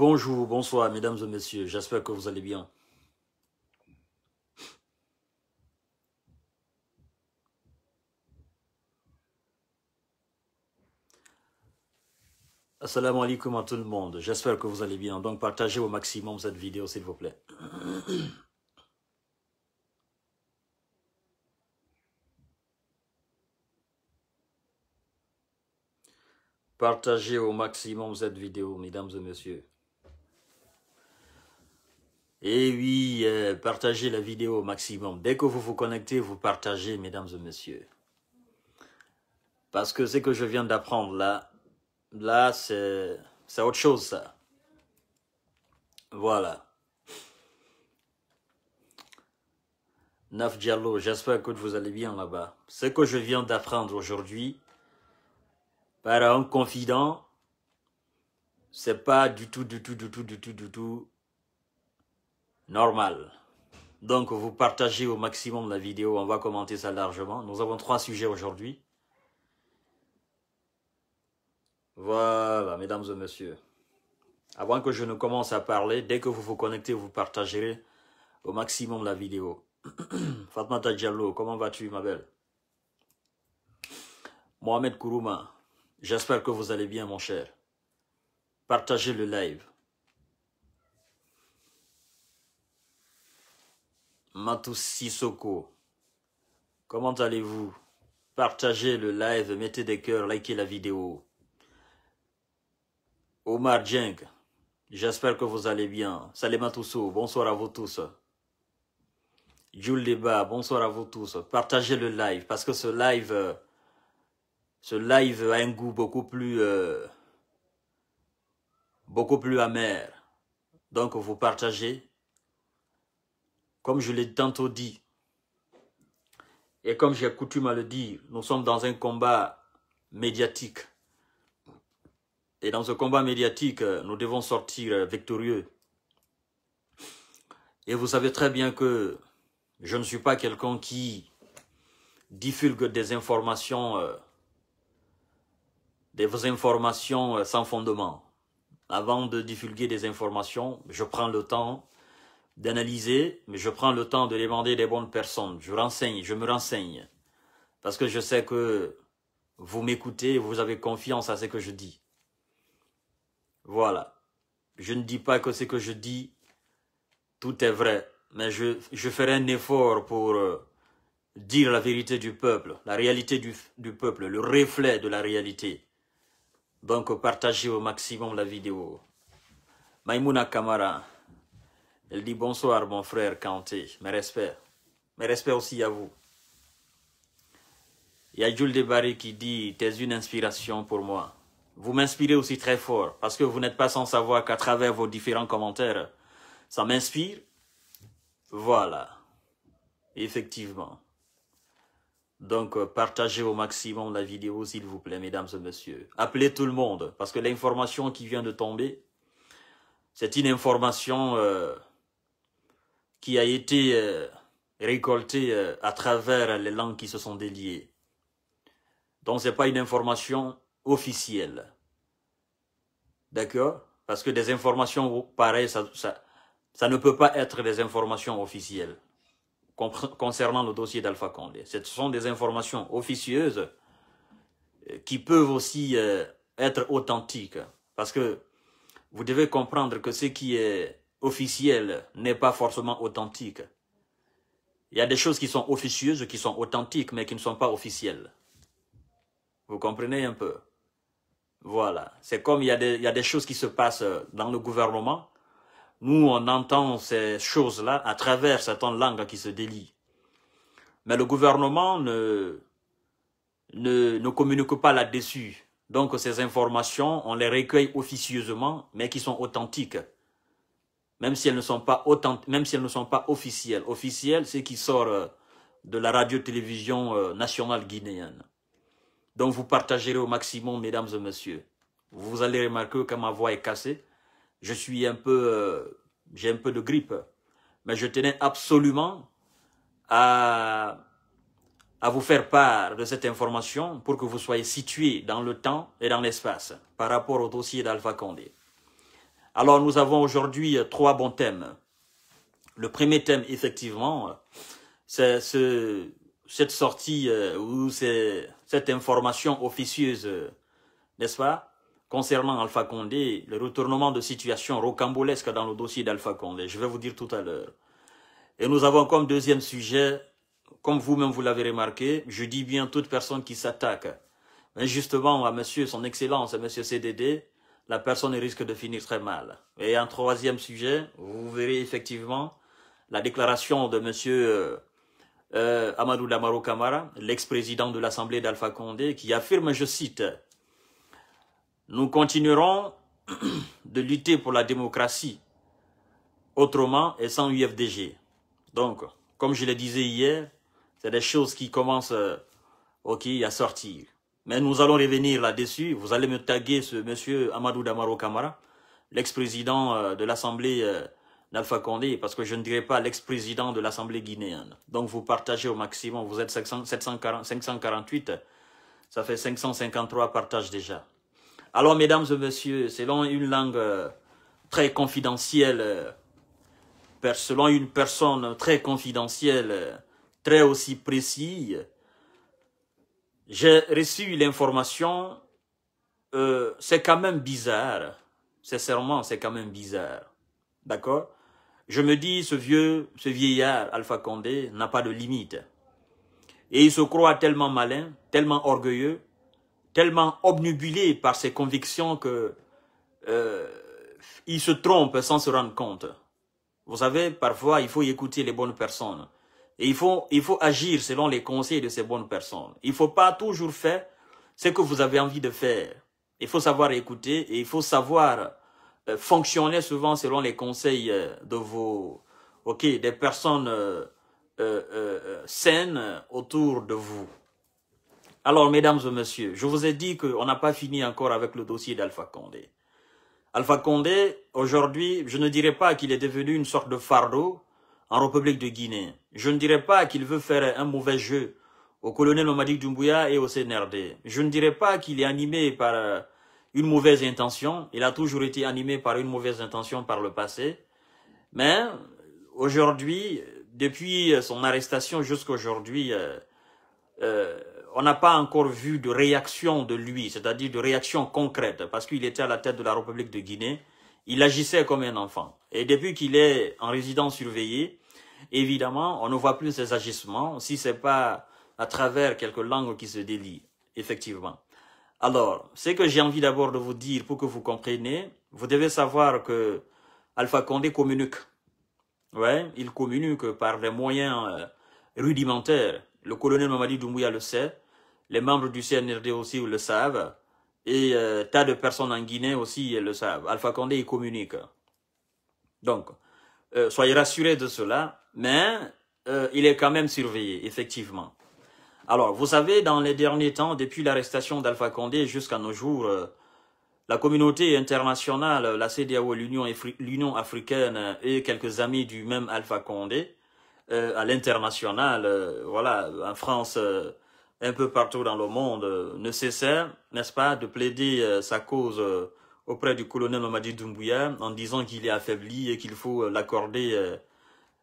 Bonjour, bonsoir, mesdames et messieurs. J'espère que vous allez bien. Assalamu alaikum à tout le monde. J'espère que vous allez bien. Donc, partagez au maximum cette vidéo, s'il vous plaît. Partagez au maximum cette vidéo, mesdames et messieurs. Et oui, euh, partagez la vidéo au maximum. Dès que vous vous connectez, vous partagez, mesdames et messieurs. Parce que ce que je viens d'apprendre là, là, c'est autre chose, ça. Voilà. Naf Diallo, j'espère que vous allez bien là-bas. Ce que je viens d'apprendre aujourd'hui, par un confident, c'est pas du tout, du tout, du tout, du tout, du tout normal. Donc vous partagez au maximum la vidéo, on va commenter ça largement. Nous avons trois sujets aujourd'hui. Voilà, mesdames et messieurs. Avant que je ne commence à parler, dès que vous vous connectez, vous partagerez au maximum la vidéo. Fatma Diallo, comment vas-tu, ma belle Mohamed Kourouma, j'espère que vous allez bien, mon cher. Partagez le live. Matou Sissoko, comment allez-vous Partagez le live, mettez des cœurs, likez la vidéo. Omar Djeng, j'espère que vous allez bien. Salut Matoussou, bonsoir à vous tous. Jules Deba, bonsoir à vous tous. Partagez le live, parce que ce live, ce live a un goût beaucoup plus, euh, beaucoup plus amer. Donc vous partagez, comme je l'ai tantôt dit, et comme j'ai coutume à le dire, nous sommes dans un combat médiatique. Et dans ce combat médiatique, nous devons sortir victorieux. Et vous savez très bien que je ne suis pas quelqu'un qui diffulgue des informations, euh, des informations sans fondement. Avant de divulguer des informations, je prends le temps d'analyser, mais je prends le temps de demander des bonnes personnes. Je renseigne, je me renseigne. Parce que je sais que vous m'écoutez, vous avez confiance à ce que je dis. Voilà. Je ne dis pas que ce que je dis, tout est vrai. Mais je, ferai un effort pour euh, dire la vérité du peuple, la réalité du, peuple, le reflet de la réalité. Donc, partagez au maximum la vidéo. Maïmouna Kamara. Elle dit bonsoir mon frère Kanté, mes respects. Mes respects aussi à vous. Il y a Jules Debarry qui dit « T'es une inspiration pour moi ». Vous m'inspirez aussi très fort, parce que vous n'êtes pas sans savoir qu'à travers vos différents commentaires, ça m'inspire. Voilà. Effectivement. Donc, euh, partagez au maximum la vidéo, s'il vous plaît, mesdames et messieurs. Appelez tout le monde, parce que l'information qui vient de tomber, c'est une information... Euh, qui a été euh, récolté euh, à travers les langues qui se sont déliées. Donc ce n'est pas une information officielle. D'accord Parce que des informations pareilles, ça, ne peut pas être des informations officielles concernant le dossier d'Alpha Condé. Ce sont des informations officieuses euh, qui peuvent aussi être authentiques. Parce que vous devez comprendre que ce qui est officielle n'est pas forcément authentique. Il y a des choses qui sont officieuses, qui sont authentiques, mais qui ne sont pas officielles. Vous comprenez un peu Voilà. C'est comme il y, a des, choses qui se passent dans le gouvernement. Nous, on entend ces choses-là à travers certaines langues qui se délient. Mais le gouvernement ne, ne, ne communique pas là-dessus. Donc, ces informations, on les recueille officieusement, mais qui sont authentiques même si elles ne sont pas officielles. Officielles, c'est qui sort euh, de la radio-télévision euh, nationale guinéenne. Donc vous partagerez au maximum, mesdames et messieurs. Vous allez remarquer que ma voix est cassée. Je suis un peu, euh, j'ai un peu de grippe, mais je tenais absolument à, à vous faire part de cette information pour que vous soyez situés dans le temps et dans l'espace par rapport au dossier d'Alpha Condé. Alors nous avons aujourd'hui euh, trois bons thèmes. Le premier thème, effectivement, euh, c'est cette sortie euh, ou cette information officieuse, n'est-ce pas, concernant Alpha Condé, le retournement de situation rocambolesque dans le dossier d'Alpha Condé. Je vais vous dire tout à l'heure. Et nous avons comme deuxième sujet, comme vous-même vous, l'avez remarqué, je dis bien toute personne qui s'attaque justement à monsieur, son excellence, à monsieur CDD, la personne risque de finir très mal. Et un troisième sujet, vous verrez effectivement la déclaration de M. Euh, euh, Amadou Damaro Kamara, l'ex-président de l'Assemblée d'Alpha Condé, qui affirme, je cite, « Nous continuerons de lutter pour la démocratie autrement et sans UFDG. » Donc, comme je le disais hier, c'est des choses qui commencent euh, à sortir. Mais nous allons revenir là-dessus. Vous allez me taguer ce monsieur Amadou Damaro Kamara, l'ex-président euh, de l'Assemblée euh, d'Alpha Condé, parce que je ne dirais pas l'ex-président de l'Assemblée guinéenne. Donc vous partagez au maximum, vous êtes 548, ça fait 553 partages déjà. Alors mesdames et messieurs, selon une langue euh, très confidentielle, selon une personne très confidentielle, très aussi précise, j'ai reçu l'information, euh, c'est quand même bizarre. Sincèrement, c'est quand même bizarre. D'accord Je me dis, ce vieux, ce vieillard, Alpha Condé, n'a pas de limite. Et il se croit tellement malin, tellement orgueilleux, tellement obnubilé par ses convictions que euh, il se trompe sans se rendre compte. Vous savez, parfois, il faut écouter les bonnes personnes il faut, agir selon les conseils de ces bonnes personnes. Il ne faut pas toujours faire ce que vous avez envie de faire. Il faut savoir écouter et il faut savoir euh, fonctionner souvent selon les conseils euh, de vos, ok, des personnes euh, saines autour de vous. Alors, mesdames et messieurs, je vous ai dit qu'on n'a pas fini encore avec le dossier d'Alpha Condé. Alpha Condé, aujourd'hui, je ne dirais pas qu'il est devenu une sorte de fardeau, en République de Guinée. Je ne dirais pas qu'il veut faire un mauvais jeu au colonel Mamadi Doumbouya et au CNRD. Je ne dirais pas qu'il est animé par euh, une mauvaise intention. Il a toujours été animé par une mauvaise intention par le passé. Mais aujourd'hui, depuis son arrestation jusqu'à aujourd'hui, euh, euh, on n'a pas encore vu de réaction de lui, c'est-à-dire de réaction concrète, parce qu'il était à la tête de la République de Guinée. Il agissait comme un enfant. Et depuis qu'il est en résidence surveillée, évidemment, on ne voit plus ces agissements si ce n'est pas à travers quelques langues qui se délient, effectivement. Alors, ce que j'ai envie d'abord de vous dire pour que vous compreniez, vous devez savoir que Alpha Condé communique. Ouais, il communique par des moyens euh, rudimentaires. Le colonel Mamadi Doumbouya le sait, les membres du CNRD aussi le savent, et euh, tas de personnes en Guinée aussi le savent. Alpha Condé, il communique. Donc, euh, soyez rassurés de cela mais euh, il est quand même surveillé, effectivement. Alors, vous savez, dans les derniers temps, depuis l'arrestation d'Alpha Condé jusqu'à nos jours, euh, la communauté internationale, la CDAO, l'Union africaine euh, et quelques amis du même Alpha Condé, à l'international, voilà, en France, un peu partout dans le monde, ne cessent, n'est-ce pas, de plaider sa cause auprès du colonel Omadi Doumbouya en disant qu'il est affaibli et qu'il faut l'accorder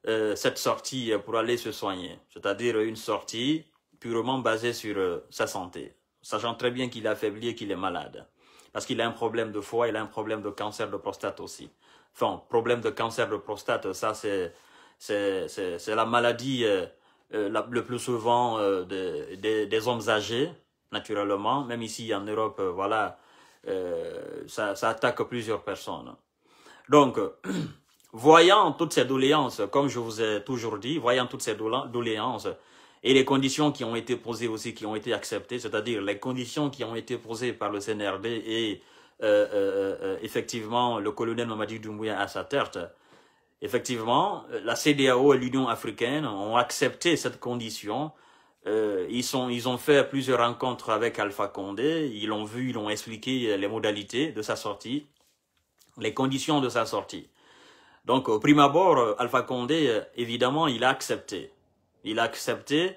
euh, cette sortie pour aller se soigner, c'est-à-dire une sortie purement basée sur euh, sa santé, sachant très bien qu'il est affaibli et qu'il est malade, parce qu'il a un problème de foie, il a un problème de cancer de prostate aussi. Enfin, problème de cancer de prostate, ça c'est c'est la maladie euh, le plus souvent des hommes âgés, naturellement. Même ici en Europe, voilà, ça, ça attaque plusieurs personnes. Donc Voyant toutes ces doléances, comme je vous ai toujours dit, voyant toutes ces doléances et les conditions qui ont été posées aussi, qui ont été acceptées, c'est-à-dire les conditions qui ont été posées par le CNRD et euh, euh, euh, effectivement le colonel Mamadi Doumbouya à sa tête, effectivement, la CDAO et l'Union africaine ont accepté cette condition. Euh, ils, sont, ils ont fait plusieurs rencontres avec Alpha Condé, ils l'ont vu, ils l'ont expliqué les modalités de sa sortie, les conditions de sa sortie. Donc, au prime abord, euh, Alpha Condé, euh, évidemment, il a accepté. Il a accepté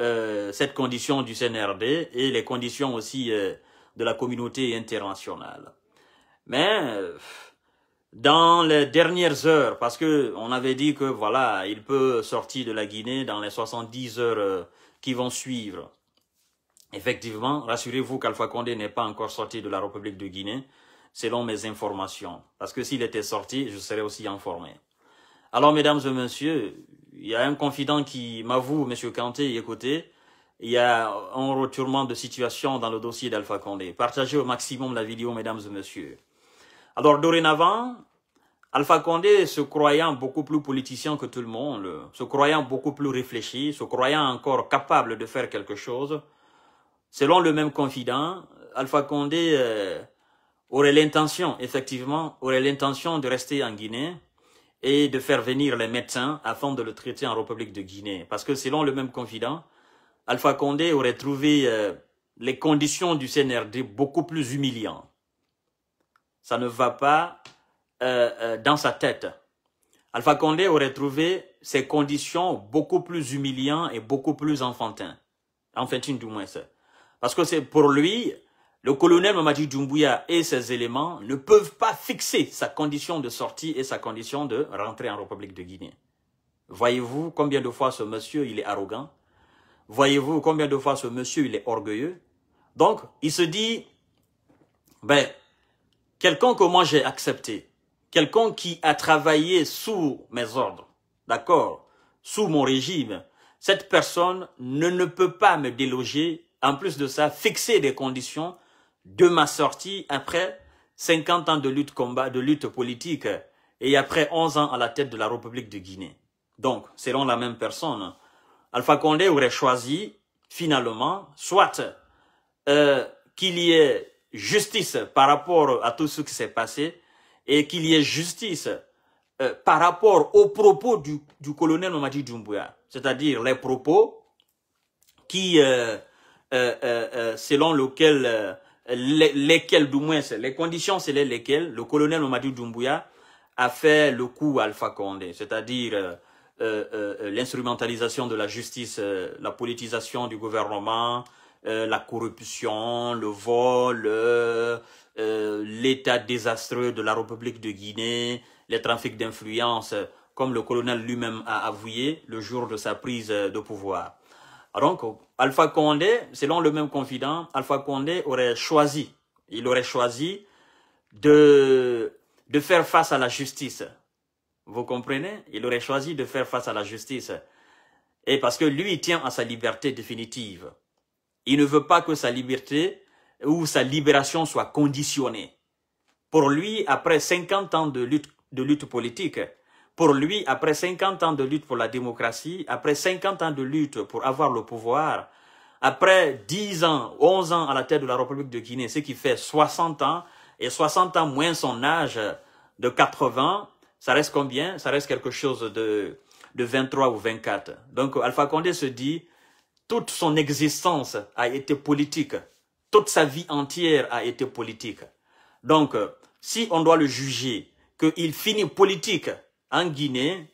euh, cette condition du CNRD et les conditions aussi de la communauté internationale. Mais dans les dernières heures, parce qu'on on avait dit que voilà, il peut sortir de la Guinée dans les 70 heures qui vont suivre. Effectivement, rassurez-vous qu'Alpha Condé n'est pas encore sorti de la République de Guinée selon mes informations. Parce que s'il était sorti, je serais aussi informé. Alors, mesdames et messieurs, il y a un confident qui m'avoue, monsieur Kanté, écoutez, il y a un retournement de situation dans le dossier d'Alpha Condé. Partagez au maximum la vidéo, mesdames et messieurs. Alors, dorénavant, Alpha Condé, se croyant beaucoup plus politicien que tout le monde, se croyant beaucoup plus réfléchi, se croyant encore capable de faire quelque chose, selon le même confident, Alpha Condé... Euh, aurait l'intention, effectivement, aurait l'intention de rester en Guinée et de faire venir les médecins afin de le traiter en République de Guinée. Parce que selon le même confident, Alpha Condé aurait trouvé euh, les conditions du CNRD beaucoup plus humiliantes. Ça ne va pas euh, euh, dans sa tête. Alpha Condé aurait trouvé ces conditions beaucoup plus humiliantes et beaucoup plus enfantines. Enfantines du moins. Parce que c'est pour lui, le colonel Mamadi Doumbouya et ses éléments ne peuvent pas fixer sa condition de sortie et sa condition de rentrer en République de Guinée. Voyez-vous combien de fois ce monsieur, il est arrogant Voyez-vous combien de fois ce monsieur, il est orgueilleux Donc, il se dit, ben, quelqu'un que moi j'ai accepté, quelqu'un qui a travaillé sous mes ordres, d'accord, sous mon régime, cette personne ne, ne peut pas me déloger, en plus de ça, fixer des conditions de ma sortie après 50 ans de lutte combat, de lutte politique et après 11 ans à la tête de la République de Guinée. Donc, selon la même personne, Alpha Condé aurait choisi finalement soit euh, qu'il y ait justice par rapport à tout ce qui s'est passé et qu'il y ait justice euh, par rapport aux propos du, du colonel Mamadi Doumbouya, c'est-à-dire les propos qui, euh, selon lesquels les, moins, les conditions, c'est lesquelles le colonel Mamadou Doumbouya a fait le coup Alpha Condé, c'est-à-dire euh, euh, euh, l'instrumentalisation de la justice, la politisation du gouvernement, la corruption, le vol, l'état désastreux de la République de Guinée, les trafics d'influence, comme le colonel lui-même a avoué le jour de sa prise de pouvoir. Donc, Alpha Condé, selon le même confident, Alpha Condé aurait choisi, il aurait choisi de, de faire face à la justice. Vous comprenez Il aurait choisi de faire face à la justice. Et parce que lui, il tient à sa liberté définitive. Il ne veut pas que sa liberté ou sa libération soit conditionnée. Pour lui, après 50 ans de lutte, de lutte politique, pour lui, après 50 ans de lutte pour la démocratie, après 50 ans de lutte pour avoir le pouvoir, après 10 ans, 11 ans à la tête de la République de Guinée, ce qui fait 60 ans, et 60 ans moins son âge de 80, ça reste combien Ça reste quelque chose de, de 23 ou 24. Donc Alpha Condé se dit, toute son existence a été politique. Toute sa vie entière a été politique. Donc, si on doit le juger, qu'il finit politique en Guinée,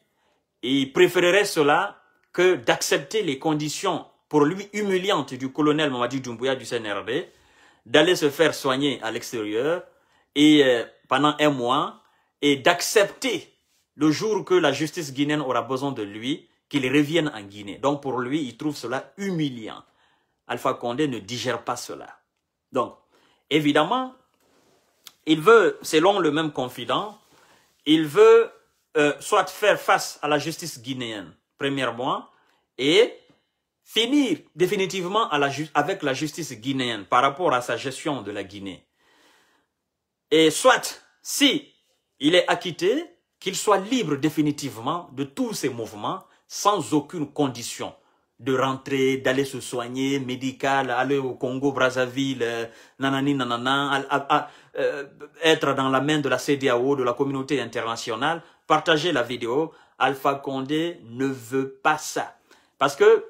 il préférerait cela que d'accepter les conditions pour lui humiliantes du colonel Mamadou Doumbouya du CNRD, d'aller se faire soigner à l'extérieur et euh, pendant un mois et d'accepter le jour que la justice guinéenne aura besoin de lui, qu'il revienne en Guinée. Donc pour lui, il trouve cela humiliant. Alpha Condé ne digère pas cela. Donc, évidemment, il veut, selon le même confident, il veut euh, soit faire face à la justice guinéenne, premièrement, et finir définitivement avec la justice guinéenne par rapport à sa gestion de la Guinée. Et soit, si il est acquitté, qu'il soit libre définitivement de tous ses mouvements sans aucune condition de rentrer, d'aller se soigner, médical, aller au Congo, Brazzaville, euh, euh, être dans la main de la CDAO, de la communauté internationale, partagez la vidéo. Alpha Condé ne veut pas ça. Parce que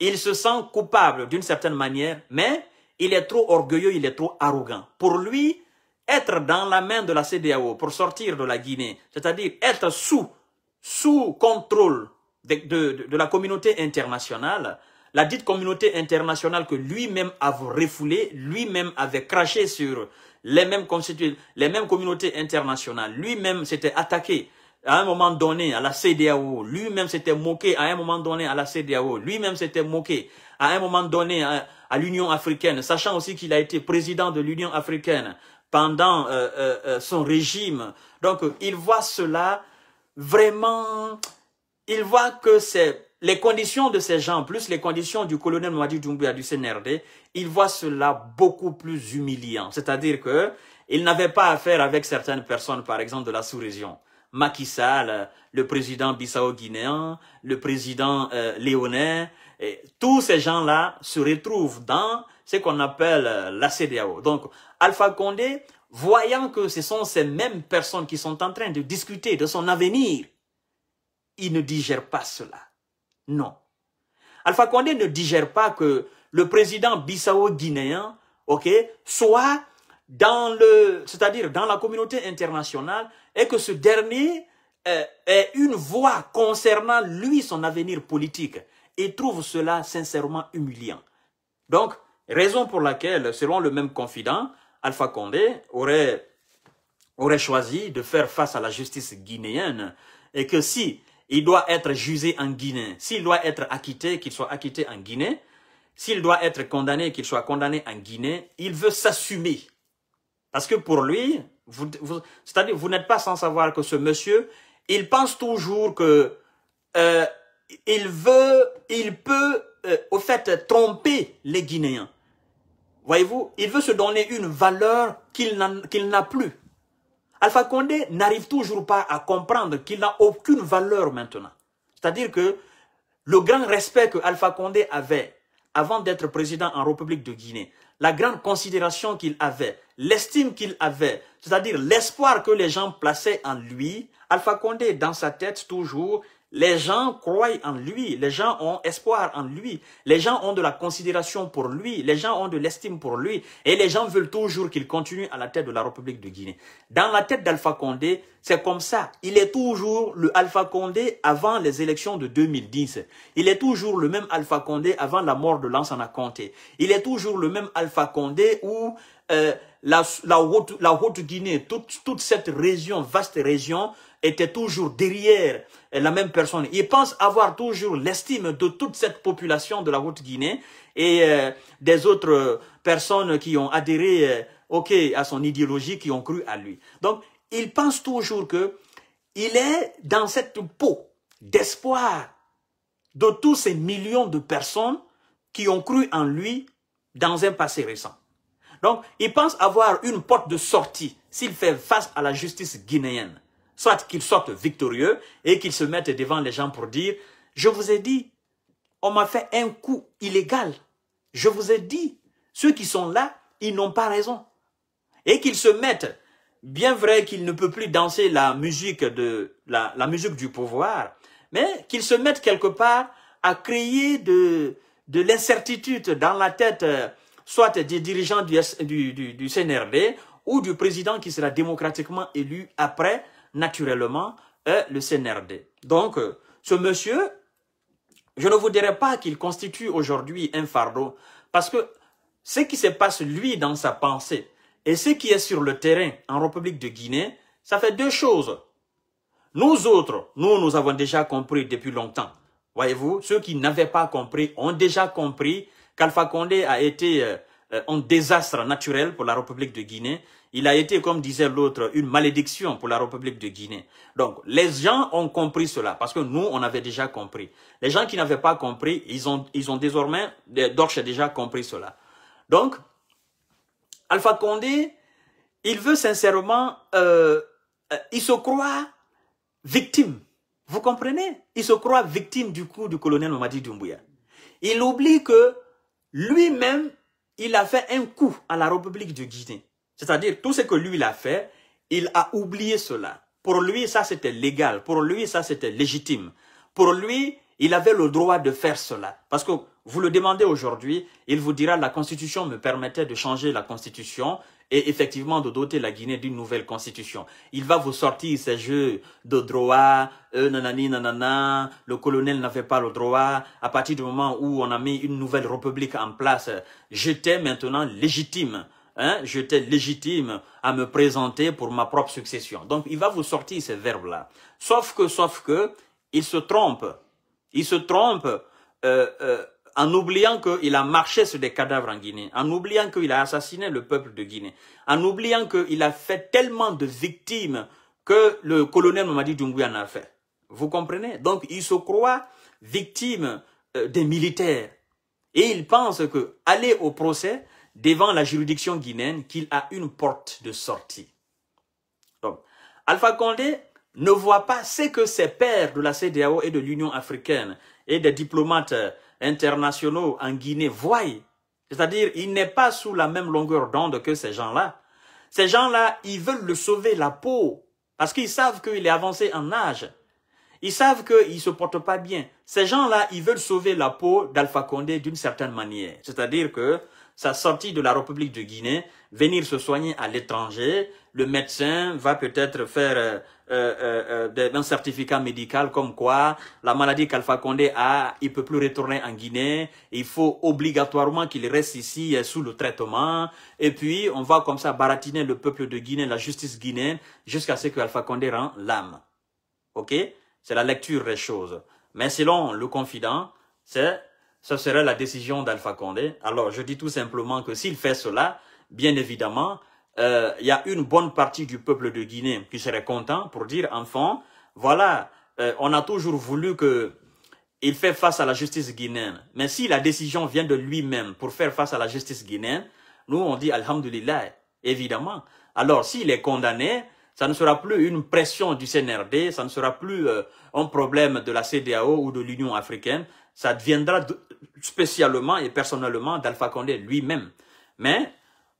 il se sent coupable d'une certaine manière, mais il est trop orgueilleux, il est trop arrogant. Pour lui, être dans la main de la CDAO pour sortir de la Guinée, c'est-à-dire être sous, contrôle de, la communauté internationale, la dite communauté internationale que lui-même avait refoulée, lui-même avait craché sur les mêmes, les mêmes communautés internationales, lui-même s'était attaqué à un moment donné à la CDAO, lui-même s'était moqué à un moment donné à la CDAO, lui-même s'était moqué à un moment donné à, l'Union africaine, sachant aussi qu'il a été président de l'Union africaine pendant euh, euh, euh, son régime. Donc, il voit cela vraiment, il voit que c'est les conditions de ces gens, plus les conditions du colonel Mouadi Doumbouya du CNRD, il voit cela beaucoup plus humiliant. C'est-à-dire que il n'avait pas affaire avec certaines personnes, par exemple, de la sous-région. Macky Sall, euh, le président bissau-guinéen, le président euh, tous ces gens-là se retrouvent dans ce qu'on appelle euh, la CDAO. Donc, Alpha Condé, voyant que ce sont ces mêmes personnes qui sont en train de discuter de son avenir, il ne digère pas cela. Non. Alpha Condé ne digère pas que le président bissau-guinéen, ok, soit dans le, c'est-à-dire dans la communauté internationale, et que ce dernier ait euh, une voix concernant lui son avenir politique. Et trouve cela sincèrement humiliant. Donc, raison pour laquelle, selon le même confident, Alpha Condé aurait, aurait choisi de faire face à la justice guinéenne et que si il doit être jugé en Guinée, s'il doit être acquitté, qu'il soit acquitté en Guinée, s'il doit être condamné, qu'il soit condamné en Guinée, il veut s'assumer parce que pour lui, vous, c'est-à-dire vous n'êtes pas sans savoir que ce monsieur, il pense toujours que euh, il peut euh, au fait tromper les Guinéens. Voyez-vous, il veut se donner une valeur qu'il n'a plus. Alpha Condé n'arrive toujours pas à comprendre qu'il n'a aucune valeur maintenant. C'est-à-dire que le grand respect que Alpha Condé avait avant d'être président en République de Guinée, la grande considération qu'il avait, l'estime qu'il avait, c'est-à-dire l'espoir que les gens plaçaient en lui, Alpha Condé dans sa tête toujours, les gens croient en lui, les gens ont espoir en lui, les gens ont de la considération pour lui, les gens ont de l'estime pour lui, et les gens veulent toujours qu'il continue à la tête de la République de Guinée. Dans la tête d'Alpha Condé, c'est comme ça. Il est toujours le Alpha Condé avant les élections de 2010. Il est toujours le même Alpha Condé avant la mort de Lansana Conté. Il est toujours le même Alpha Condé où... Euh, la, la Haute-Guinée, toute, cette région, vaste région, était toujours derrière la même personne. Il pense avoir toujours l'estime de toute cette population de la Haute-Guinée et euh, des autres personnes qui ont adhéré euh, à son idéologie, qui ont cru à lui. Donc, il pense toujours que il est dans cette peau d'espoir de tous ces millions de personnes qui ont cru en lui dans un passé récent. Donc, il pense avoir une porte de sortie s'il fait face à la justice guinéenne. Soit qu'il sorte victorieux et qu'il se mette devant les gens pour dire « Je vous ai dit, on m'a fait un coup illégal. Je vous ai dit, ceux qui sont là, ils n'ont pas raison. » Et qu'ils se mettent, bien vrai qu'il ne peut plus danser la musique, de, la, musique du pouvoir, mais qu'ils se mettent quelque part à créer de, de l'incertitude dans la tête euh, soit des dirigeants du, du, du, CNRD ou du président qui sera démocratiquement élu après, naturellement, euh, le CNRD. Donc, euh, ce monsieur, je ne vous dirais pas qu'il constitue aujourd'hui un fardeau, parce que ce qui se passe, lui, dans sa pensée, et ce qui est sur le terrain en République de Guinée, ça fait deux choses. Nous autres, nous, nous avons déjà compris depuis longtemps. Voyez-vous, ceux qui n'avaient pas compris ont déjà compris qu'Alpha Condé a été euh, un désastre naturel pour la République de Guinée. Il a été, comme disait l'autre, une malédiction pour la République de Guinée. Donc, les gens ont compris cela, parce que nous, on avait déjà compris. Les gens qui n'avaient pas compris, ils ont, ils ont désormais, déjà compris cela. Donc, Alpha Condé, il veut sincèrement, euh, euh, il se croit victime. Vous comprenez Il se croit victime du coup du colonel Mamadi Doumbouya. Il oublie que lui-même, il a fait un coup à la République de Guinée. C'est-à-dire, tout ce que lui, il a fait, il a oublié cela. Pour lui, ça, c'était légal. Pour lui, ça, c'était légitime. Pour lui, il avait le droit de faire cela. Parce que vous le demandez aujourd'hui, il vous dira la Constitution me permettait de changer la Constitution et effectivement de doter la Guinée d'une nouvelle constitution. Il va vous sortir ces jeux de droit, euh, nanani nanana, le colonel n'avait pas le droit. À partir du moment où on a mis une nouvelle république en place, j'étais maintenant légitime. Hein, j'étais légitime à me présenter pour ma propre succession. Donc, il va vous sortir ces verbes-là. Sauf que, sauf que, il se trompe. Il se trompe euh, euh, en oubliant qu'il a marché sur des cadavres en Guinée, en oubliant qu'il a assassiné le peuple de Guinée, en oubliant qu'il a fait tellement de victimes que le colonel Mamadi Doumbouya en a fait. Vous comprenez Donc, il se croit victime euh, des militaires. Et il pense que aller au procès devant la juridiction guinéenne, qu'il a une porte de sortie. Alpha Condé ne voit pas ce que ses pères de la CDAO et de l'Union africaine et des diplomates internationaux en Guinée voient. C'est-à-dire, il n'est pas sous la même longueur d'onde que ces gens-là. Ces gens-là, ils veulent le sauver la peau parce qu'ils savent qu'il est avancé en âge. Ils savent qu'il ne se porte pas bien. Ces gens-là, ils veulent sauver la peau d'Alpha Condé d'une certaine manière. C'est-à-dire que sa sortie de la République de Guinée, venir se soigner à l'étranger, le médecin va peut-être faire euh, euh, euh, euh d'un certificat médical comme quoi la maladie qu'Alpha Condé a, il peut plus retourner en Guinée, il faut obligatoirement qu'il reste ici euh, sous le traitement, et puis on va comme ça baratiner le peuple de Guinée, la justice guinéenne, jusqu'à ce qu'Alpha Condé rend l'âme. Ok C'est la lecture des choses. Mais selon le confident, c'est ce serait la décision d'Alpha Condé. Alors, je dis tout simplement que s'il fait cela, bien évidemment, euh, il y a une bonne partie du peuple de Guinée qui serait content pour dire, enfant, voilà, euh, on a toujours voulu que il fait face à la justice guinéenne. Mais si la décision vient de lui-même pour faire face à la justice guinéenne, nous on dit Alhamdulillah, évidemment. Alors s'il est condamné, ça ne sera plus une pression du CNRD, ça ne sera plus euh, un problème de la CDAO ou de l'Union africaine, ça deviendra spécialement et personnellement d'Alpha Condé lui-même. Mais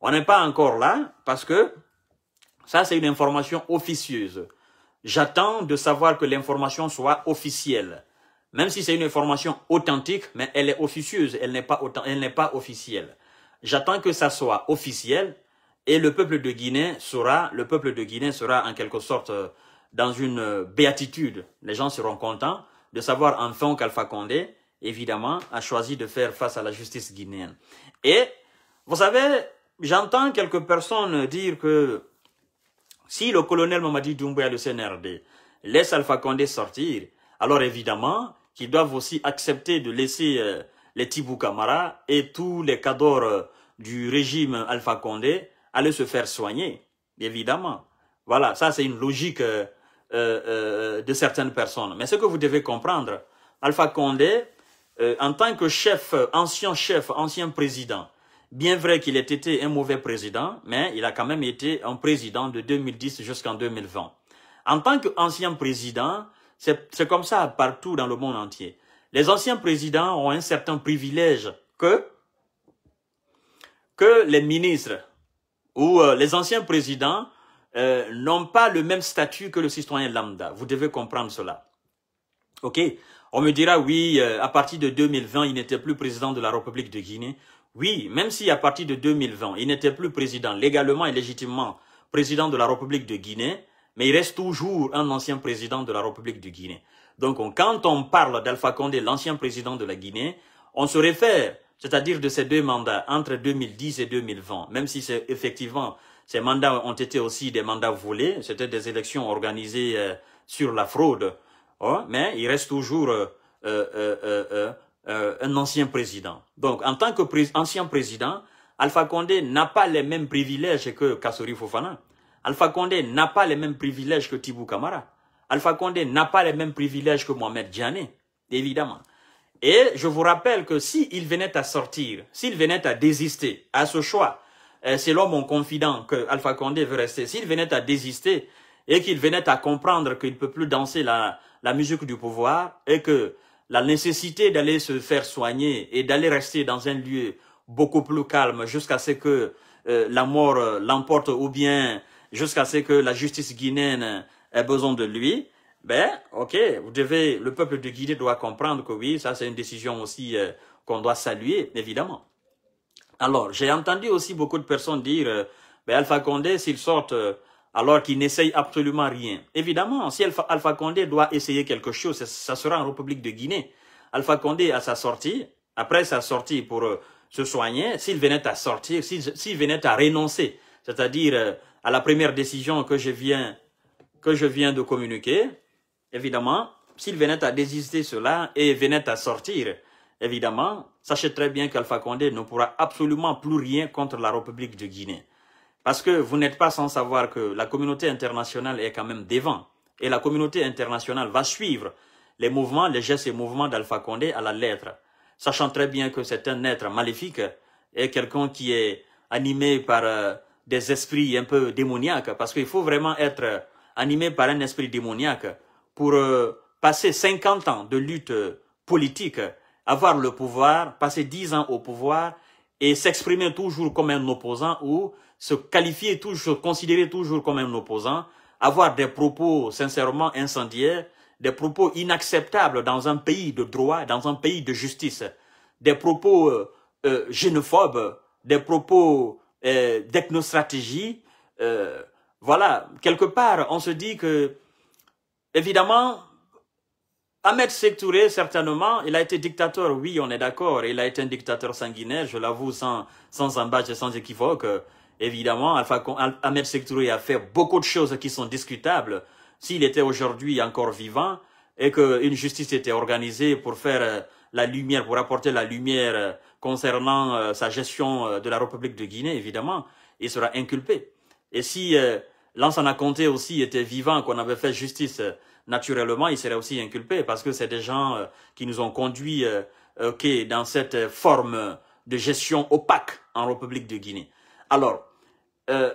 on n'est pas encore là parce que ça, c'est une information officieuse. J'attends de savoir que l'information soit officielle. Même si c'est une information authentique, mais elle est officieuse, elle n'est pas, officielle. J'attends que ça soit officiel et le peuple de Guinée sera, le peuple de Guinée sera en quelque sorte euh, dans une euh, béatitude. Les gens seront contents de savoir enfin qu'Alpha Condé, évidemment, a choisi de faire face à la justice guinéenne. Et, vous savez, j'entends quelques personnes dire que si le colonel Mamadi Doumbouya, le CNRD, laisse Alpha Condé sortir, alors évidemment qu'ils doivent aussi accepter de laisser euh, les Tibou Kamara et tous les cadors euh, du régime Alpha Condé aller se faire soigner, évidemment. Voilà, ça c'est une logique euh, de certaines personnes. Mais ce que vous devez comprendre, Alpha Condé, en tant que chef, ancien chef, ancien président, Bien vrai qu'il ait été un mauvais président, mais il a quand même été un président de 2010 jusqu'en 2020. En tant qu'ancien président, c'est comme ça partout dans le monde entier. Les anciens présidents ont un certain privilège que, que les ministres ou euh, les anciens présidents euh, n'ont pas le même statut que le citoyen lambda. Vous devez comprendre cela. OK On me dira, oui, euh, à partir de 2020, il n'était plus président de la République de Guinée. Oui, même si à partir de 2020, il n'était plus président légalement et légitimement président de la République de Guinée, mais il reste toujours un ancien président de la République de Guinée. Donc quand on parle d'Alpha Condé, l'ancien président de la Guinée, on se réfère, c'est-à-dire de ses deux mandats entre 2010 et 2020, même si effectivement ces mandats ont été aussi des mandats volés, c'était des élections organisées euh, sur la fraude, hein, mais il reste toujours euh, euh, euh, un ancien président. Donc, en tant que ancien président, Alpha Condé n'a pas les mêmes privilèges que Kassori Fofana. Alpha Condé n'a pas les mêmes privilèges que Thibaut Kamara. Alpha Condé n'a pas les mêmes privilèges que Mohamed Djiané, évidemment. Et je vous rappelle que s'il venait à sortir, s'il venait à désister à ce choix, euh, selon mon confident que Alpha Condé veut rester, s'il venait à désister et qu'il venait à comprendre qu'il ne peut plus danser la musique du pouvoir et que la nécessité d'aller se faire soigner et d'aller rester dans un lieu beaucoup plus calme jusqu'à ce que euh, la mort euh, l'emporte ou bien jusqu'à ce que la justice guinéenne euh, ait besoin de lui, ben, ok, vous devez, le peuple de Guinée doit comprendre que oui, ça c'est une décision aussi qu'on doit saluer, évidemment. Alors, j'ai entendu aussi beaucoup de personnes dire, ben Alpha Condé, s'il sort alors qu'il n'essaye absolument rien. Évidemment, si Alpha, Condé doit essayer quelque chose, ça, sera en République de Guinée. Alpha Condé, à sa sortie, après sa sortie pour euh, se soigner, s'il venait à sortir, s'il venait à renoncer, c'est-à-dire euh, à la première décision que je viens, que je viens de communiquer, évidemment, s'il venait à désister cela et venait à sortir, évidemment, sachez très bien qu'Alpha Condé ne pourra absolument plus rien contre la République de Guinée. Parce que vous n'êtes pas sans savoir que la communauté internationale est quand même devant. Et la communauté internationale va suivre les mouvements, les gestes et mouvements d'Alpha Condé à la lettre. Sachant très bien que c'est un être maléfique et quelqu'un qui est animé par euh, des esprits un peu démoniaques. Parce qu'il faut vraiment être euh, animé par un esprit démoniaque pour euh, passer 50 ans de lutte politique, avoir le pouvoir, passer 10 ans au pouvoir et s'exprimer toujours comme un opposant ou se qualifier toujours, se considérer toujours comme un opposant, avoir des propos sincèrement incendiaires, des propos inacceptables dans un pays de droit, dans un pays de justice, des propos euh, euh, génophobes, des propos euh, d'ethnostratégie. Euh, voilà, quelque part, on se dit que, évidemment, Ahmed Sektouré, certainement, il a été dictateur, oui, on est d'accord, il a été un dictateur sanguinaire, je l'avoue, sans, sans embâche et sans équivoque, Évidemment, Alpha, Ahmed Sektouré a fait beaucoup de choses qui sont discutables. S'il était aujourd'hui encore vivant et qu'une justice était organisée pour faire euh, la lumière, pour apporter la lumière euh, concernant euh, sa gestion de la République de Guinée, évidemment, il sera inculpé. Et si Lansana Conté aussi était vivant, qu'on avait fait justice, naturellement, il serait aussi inculpé parce que c'est des gens qui nous ont conduits okay, dans cette forme de gestion opaque en République de Guinée. Alors, euh,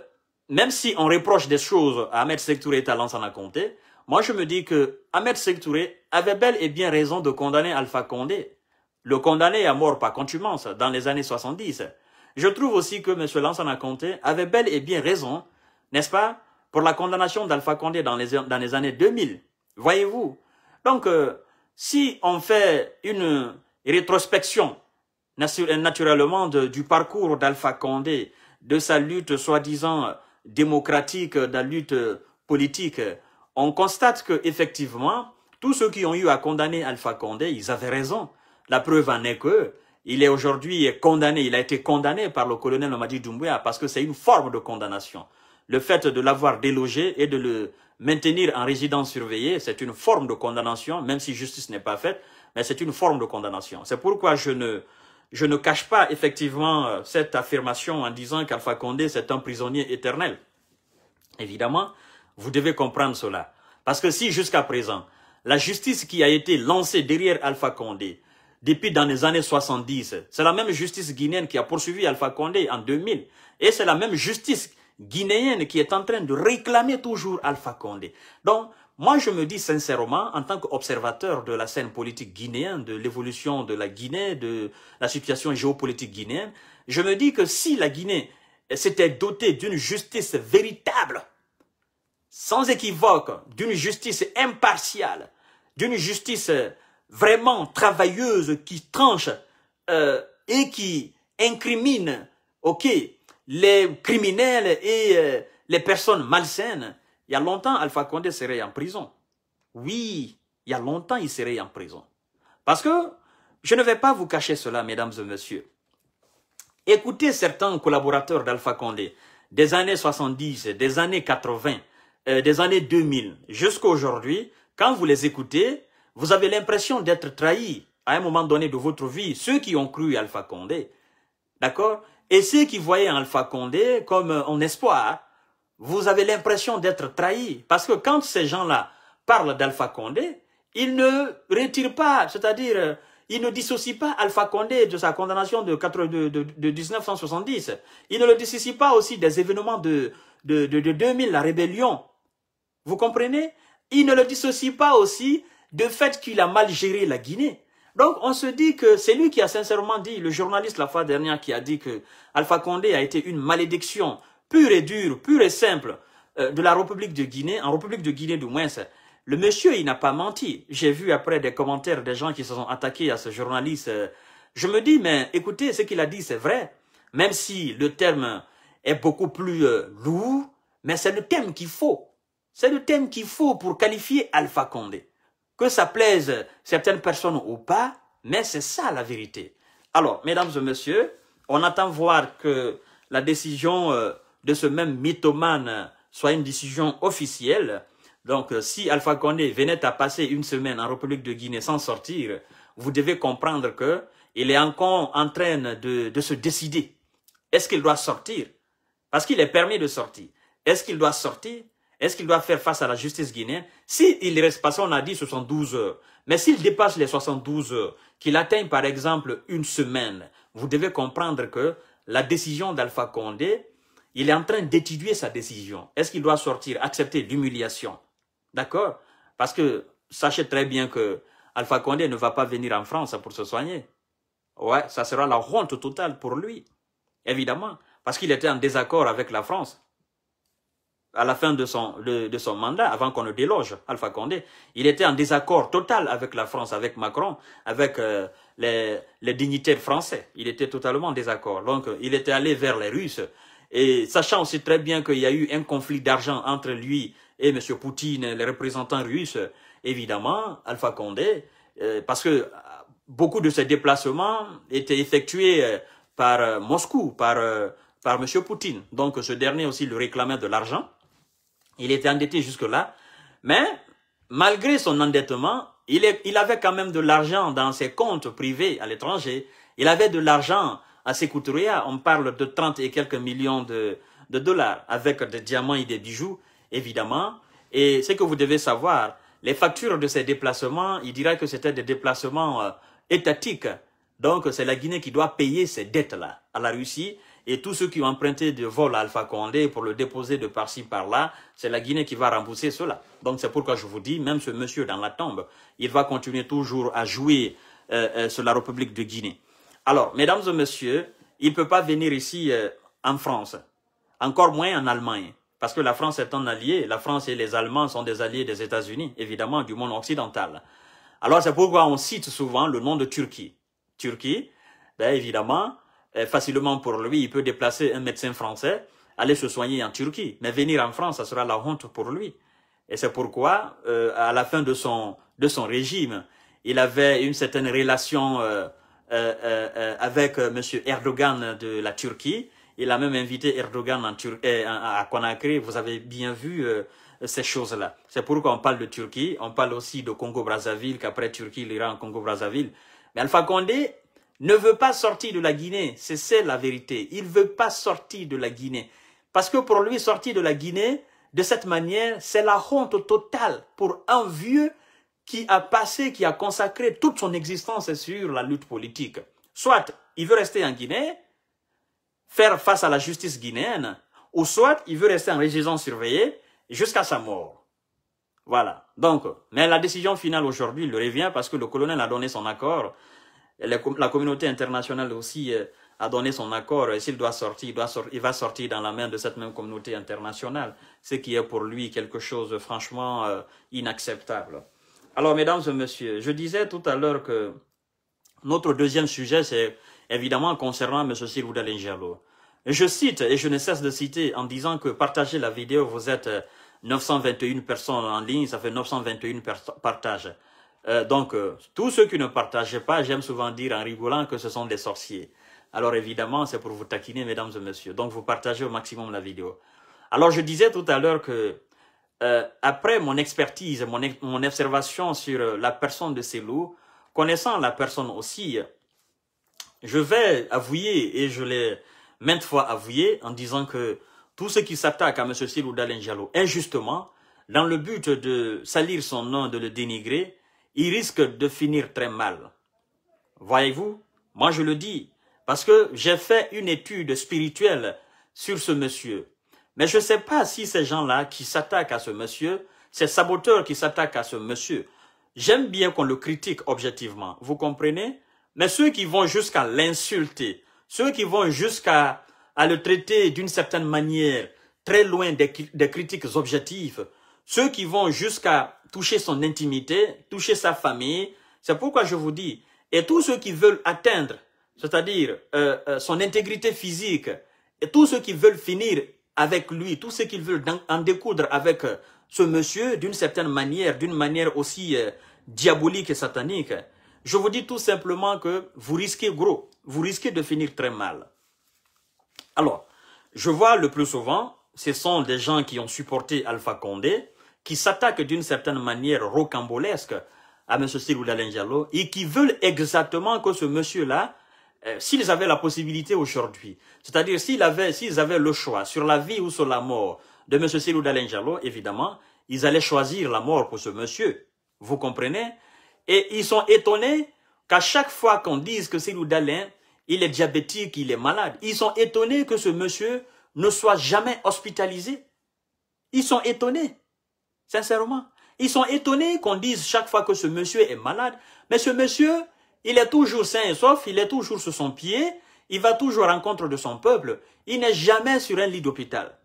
même si on reproche des choses à Ahmed Sektouré et Lansana Comté, moi je me dis que Ahmed Sektouré avait bel et bien raison de condamner Alpha Condé. Le condamner à mort par contumance dans les années 70. Je trouve aussi que M. Lansana Conté avait bel et bien raison, n'est-ce pas, pour la condamnation d'Alpha Condé dans les, années 2000. Voyez-vous Donc, euh, si on fait une rétrospection naturellement du parcours d'Alpha Condé de sa lutte soi-disant démocratique, de la lutte politique, on constate que effectivement, tous ceux qui ont eu à condamner Alpha Condé, ils avaient raison. La preuve en est que il est aujourd'hui condamné, il a été condamné par le colonel Omadi Doumbouya parce que c'est une forme de condamnation. Le fait de l'avoir délogé et de le maintenir en résidence surveillée, c'est une forme de condamnation, même si justice n'est pas faite, mais c'est une forme de condamnation. C'est pourquoi je ne je ne cache pas effectivement euh, cette affirmation en disant qu'Alpha Condé, c'est un prisonnier éternel. Évidemment, vous devez comprendre cela. Parce que si jusqu'à présent, la justice qui a été lancée derrière Alpha Condé, depuis dans les années 70, c'est la même justice guinéenne qui a poursuivi Alpha Condé en 2000. Et c'est la même justice guinéenne qui est en train de réclamer toujours Alpha Condé. Donc, moi, je me dis sincèrement, en tant qu'observateur de la scène politique guinéenne, de l'évolution de la Guinée, de la situation géopolitique guinéenne, je me dis que si la Guinée s'était dotée d'une justice véritable, sans équivoque, d'une justice impartiale, d'une justice euh, vraiment travailleuse qui tranche euh, et qui incrimine ok, les criminels et euh, les personnes malsaines, il y a longtemps, Alpha Condé serait en prison. Oui, il y a longtemps, il serait en prison. Parce que, je ne vais pas vous cacher cela, mesdames et messieurs. Écoutez certains collaborateurs d'Alpha Condé des années 70, des années 80, euh, des années 2000 jusqu'à aujourd'hui, quand vous les écoutez, vous avez l'impression d'être trahi à un moment donné de votre vie, ceux qui ont cru Alpha Condé, d'accord Et ceux qui voyaient Alpha Condé comme un euh, espoir, vous avez l'impression d'être trahi. Parce que quand ces gens-là parlent d'Alpha Condé, ils ne retirent pas, c'est-à-dire, euh, ils ne dissocient pas Alpha Condé de sa condamnation de, 1970. Ils ne le dissocient pas aussi des événements de, de 2000, la rébellion. Vous comprenez Ils ne le dissocient pas aussi du fait qu'il a mal géré la Guinée. Donc, on se dit que c'est lui qui a sincèrement dit, le journaliste la fois dernière qui a dit que Alpha Condé a été une malédiction pur et dur, pur et simple, euh, de la République de Guinée, en République de Guinée du moins, le monsieur, il n'a pas menti. J'ai vu après des commentaires des gens qui se sont attaqués à ce journaliste. Je me dis, mais écoutez, ce qu'il a dit, c'est vrai. Même si le terme est beaucoup plus euh, lourd, mais c'est le thème qu'il faut. C'est le thème qu'il faut pour qualifier Alpha Condé. Que ça plaise certaines personnes ou pas, mais c'est ça la vérité. Alors, mesdames et messieurs, on attend voir que la décision euh, de ce même mythomane soit une décision officielle. Donc, euh, si Alpha Condé venait à passer une semaine en République de Guinée sans sortir, vous devez comprendre que il est encore en train de, de se décider. Est-ce qu'il doit sortir Parce qu'il est permis de sortir. Est-ce qu'il doit sortir Est-ce qu'il doit faire face à la justice guinéenne S'il reste passé, on a dit 72 heures. Mais s'il dépasse les 72 heures, qu'il atteigne par exemple une semaine, vous devez comprendre que la décision d'Alpha Condé il est en train d'étudier sa décision. Est-ce qu'il doit sortir, accepter l'humiliation D'accord Parce que sachez très bien que Alpha Condé ne va pas venir en France pour se soigner. Ouais, ça sera la honte totale pour lui, évidemment, parce qu'il était en désaccord avec la France. À la fin de son, mandat, avant qu'on le déloge, Alpha Condé, il était en désaccord total avec la France, avec Macron, avec euh, les, les dignitaires français. Il était totalement en désaccord. Donc, il était allé vers les Russes, et sachant aussi très bien qu'il y a eu un conflit d'argent entre lui et M. Poutine, les représentants russes, évidemment, Alpha Condé, euh, parce que euh, beaucoup de ses déplacements étaient effectués euh, par Moscou, par, par M. Poutine. Donc ce dernier aussi le réclamait de l'argent. Il était endetté jusque-là. Mais malgré son endettement, il, il avait quand même de l'argent dans ses comptes privés à l'étranger. Il avait de l'argent à Sekou on parle de 30 et quelques millions de, dollars avec des diamants et des bijoux, évidemment. Et ce que vous devez savoir, les factures de ces déplacements, il dirait que c'était des déplacements euh, étatiques. Donc, c'est la Guinée qui doit payer ces dettes-là à la Russie. Et tous ceux qui ont emprunté de vols à Alpha Condé pour le déposer de par-ci, par-là, c'est la Guinée qui va rembourser cela. Donc, c'est pourquoi je vous dis, même ce monsieur dans la tombe, il va continuer toujours à jouer euh, euh, sur la République de Guinée. Alors, mesdames et messieurs, il ne peut pas venir ici euh, en France, encore moins en Allemagne, parce que la France est un allié. La France et les Allemands sont des alliés des États-Unis, évidemment, du monde occidental. Alors, c'est pourquoi on cite souvent le nom de Turquie. Turquie, ben, évidemment, euh, facilement pour lui, il peut déplacer un médecin français, aller se soigner en Turquie. Mais venir en France, ça sera la honte pour lui. Et c'est pourquoi, euh, à la fin de son, de son régime, il avait une certaine relation euh, euh, avec euh, M. Erdogan de la Turquie. Il a même invité Erdogan en Tur à Conakry. Vous avez bien vu ces choses-là. C'est pourquoi on parle de Turquie. On parle aussi de Congo-Brazzaville, qu'après Turquie, en Congo-Brazzaville. Mais Alpha Condé ne veut pas sortir de la Guinée. C'est la vérité. Il ne veut pas sortir de la Guinée. Parce que pour lui, sortir de la Guinée, de cette manière, c'est la honte totale pour un vieux qui a passé, qui a consacré toute son existence sur la lutte politique. Soit il veut rester en Guinée, faire face à la justice guinéenne, ou soit il veut rester en résidence surveillée jusqu'à sa mort. Voilà. Donc, mais la décision finale aujourd'hui, il revient parce que le colonel a donné son accord. La communauté internationale aussi euh, a donné son accord. Et s'il doit sortir, il, doit sortir, il va sortir dans la main de cette même communauté internationale. Ce qui est pour lui quelque chose de franchement euh, inacceptable. Alors, mesdames et messieurs, je disais tout à l'heure que notre deuxième sujet, c'est évidemment concernant M. Sirouda Lingerlo. Je cite, et je ne cesse de citer, en disant que partagez la vidéo, vous êtes 921 euh, personnes en ligne, ça fait 921 partages. Euh, donc, euh, tous ceux qui ne partagent pas, j'aime souvent dire en rigolant que ce sont des sorciers. Alors évidemment, c'est pour vous taquiner, mesdames et messieurs. Donc, vous partagez au maximum la vidéo. Alors, je disais tout à l'heure que euh, après mon expertise, mon, mon observation sur euh, la personne de ces loups, connaissant la personne aussi, je vais avouer, et je l'ai maintes fois avoué, en disant que tout ce qui s'attaque à M. Silou Dalenjalo injustement, dans le but de salir son nom, de le dénigrer, il risque de finir très mal. Voyez-vous, moi je le dis, parce que j'ai fait une étude spirituelle sur ce monsieur. Mais je ne sais pas si ces gens-là qui s'attaquent à ce monsieur, ces saboteurs qui s'attaquent à ce monsieur, j'aime bien qu'on le critique objectivement, vous comprenez Mais ceux qui vont jusqu'à l'insulter, ceux qui vont jusqu'à à le traiter d'une certaine manière, très loin des, critiques objectives, ceux qui vont jusqu'à toucher son intimité, toucher sa famille, c'est pourquoi je vous dis, et tous ceux qui veulent atteindre, c'est-à-dire euh, euh, son intégrité physique, et tous ceux qui veulent finir avec lui, tout ce qu'ils veulent en découdre avec euh, ce monsieur d'une certaine manière, d'une manière aussi euh, diabolique et satanique, je vous dis tout simplement que vous risquez gros, vous risquez de finir très mal. Alors, je vois le plus souvent, ce sont des gens qui ont supporté Alpha Condé, qui s'attaquent d'une certaine manière rocambolesque à M. Cyril et qui veulent exactement que ce monsieur-là euh, s'ils avaient la possibilité aujourd'hui, c'est-à-dire s'ils avaient, avaient le choix sur la vie ou sur la mort de M. Silou Jalo, évidemment, ils allaient choisir la mort pour ce monsieur. Vous comprenez Et ils sont étonnés qu'à chaque fois qu'on dise que Silou il est diabétique, il est malade, ils sont étonnés que ce monsieur ne soit jamais hospitalisé. Ils sont étonnés, sincèrement. Ils sont étonnés qu'on dise chaque fois que ce monsieur est malade, mais ce monsieur il est toujours sain et sauf, il est toujours sur son pied, il va toujours en rencontre de son peuple, il n'est jamais sur un lit d'hôpital.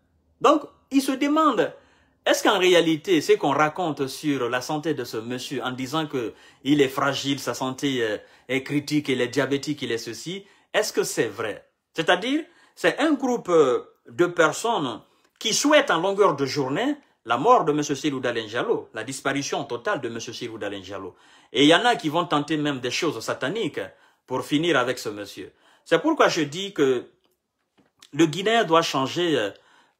Donc, il se demande, est-ce qu'en réalité, ce qu'on raconte sur la santé de ce monsieur en disant que est fragile, sa santé euh, est critique, il est diabétique, il est ceci, est-ce que c'est vrai C'est-à-dire, c'est un groupe euh, de personnes qui souhaitent en longueur de journée la mort de M. Sirou Dalenjalo, la disparition totale de M. Sirou Dalenjalo. Et il y en a qui vont tenter même des choses sataniques pour finir avec ce monsieur. C'est pourquoi je dis que le Guinéen doit changer euh,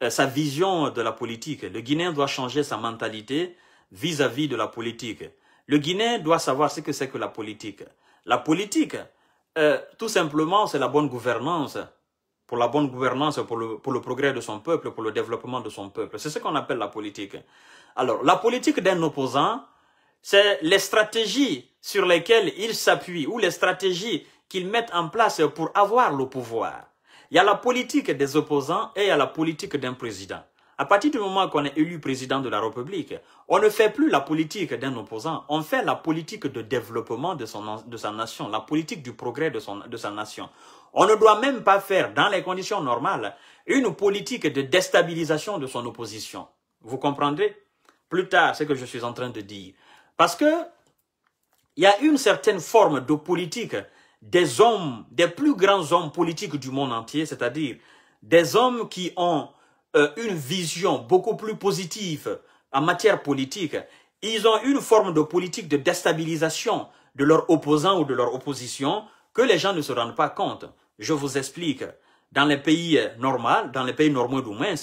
euh, sa vision de la politique. Le Guinéen doit changer sa mentalité vis-à-vis de la politique. Le Guinéen doit savoir ce que c'est que la politique. La politique, euh, tout simplement, c'est la bonne gouvernance pour la bonne gouvernance, pour le, progrès de son peuple, pour le développement de son peuple. C'est ce qu'on appelle la politique. Alors, la politique d'un opposant, c'est les stratégies sur lesquelles il s'appuie ou les stratégies qu'il met en place pour avoir le pouvoir. Il y a la politique des opposants et il y a la politique d'un président. À partir du moment qu'on est élu président de la République, on ne fait plus la politique d'un opposant, on fait la politique de développement de, sa nation, la politique du progrès de sa nation. On ne doit même pas faire, dans les conditions normales, une politique de déstabilisation de son opposition. Vous comprendrez plus tard ce que je suis en train de dire. Parce que il y a une certaine forme de politique des hommes, des plus grands hommes politiques du monde entier, c'est-à-dire des hommes qui ont euh, une vision beaucoup plus positive en matière politique. Ils ont une forme de politique de déstabilisation de leurs opposants ou de leur opposition que les gens ne se rendent pas compte. Je vous explique. Dans les pays normaux, dans les pays normaux du moins,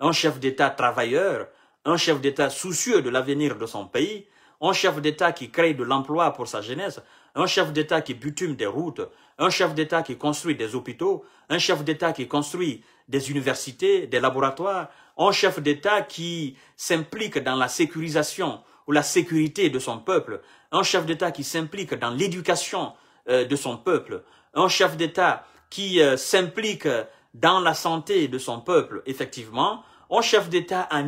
un chef d'État travailleur, un chef d'État soucieux de l'avenir de son pays, un chef d'État qui crée de l'emploi pour sa jeunesse, un chef d'État qui butume des routes, un chef d'État qui construit des hôpitaux, un chef d'État qui construit des universités, des laboratoires, un chef d'État qui s'implique dans la sécurisation ou la sécurité de son peuple, un chef d'État qui s'implique dans l'éducation euh, de son peuple, un chef d'État qui euh, s'implique dans la santé de son peuple, effectivement, un chef d'État un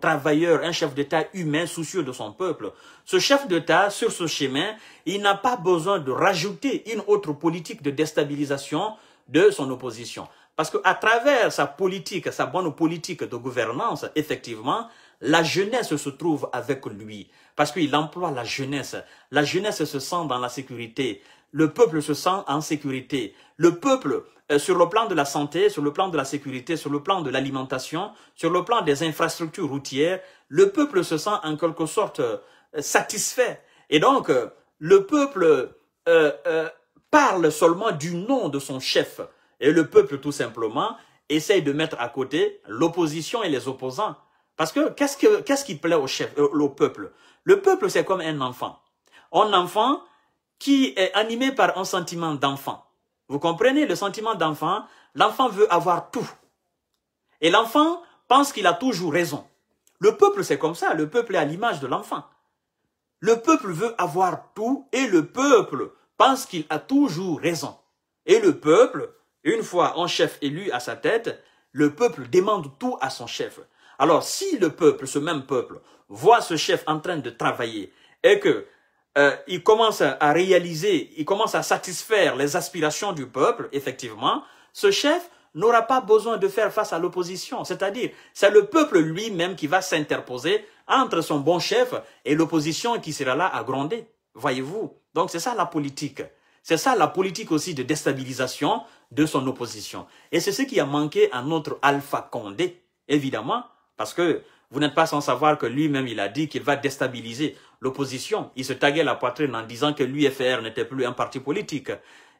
travailleur, un chef d'État humain soucieux de son peuple. Ce chef d'État, sur ce chemin, il n'a pas besoin de rajouter une autre politique de déstabilisation de son opposition. Parce qu'à travers sa politique, sa bonne politique de gouvernance, effectivement, la jeunesse se trouve avec lui. Parce qu'il emploie la jeunesse. La jeunesse se sent dans la sécurité. Le peuple se sent en sécurité le peuple euh, sur le plan de la santé, sur le plan de la sécurité, sur le plan de l'alimentation, sur le plan des infrastructures routières, le peuple se sent en quelque sorte euh, satisfait. Et donc, euh, le peuple parle seulement du nom de son chef. Et le peuple, tout simplement, essaye de mettre à côté l'opposition et les opposants. Parce que qu'est-ce, qui plaît au, chef, au peuple Le peuple, c'est comme un enfant. Un enfant qui est animé par un sentiment d'enfant. Vous comprenez le sentiment d'enfant L'enfant veut avoir tout. Et l'enfant pense qu'il a toujours raison. Le peuple, c'est comme ça. Le peuple est à l'image de l'enfant. Le peuple veut avoir tout et le peuple pense qu'il a toujours raison. Et le peuple, une fois un chef élu à sa tête, le peuple demande tout à son chef. Alors si le peuple, ce même peuple, voit ce chef en train de travailler et que euh, il commence à réaliser, il commence à satisfaire les aspirations du peuple, effectivement, ce chef n'aura pas besoin de faire face à l'opposition. C'est-à-dire, c'est le peuple lui-même qui va s'interposer entre son bon chef et l'opposition qui sera là à gronder. Voyez-vous Donc c'est ça la politique. C'est ça la politique aussi de déstabilisation de son opposition. Et c'est ce qui a manqué à notre Alpha Condé, évidemment, parce que vous n'êtes pas sans savoir que lui-même, il a dit qu'il va déstabiliser l'opposition. Il se taguait la poitrine en disant que l'UFR n'était plus un parti politique.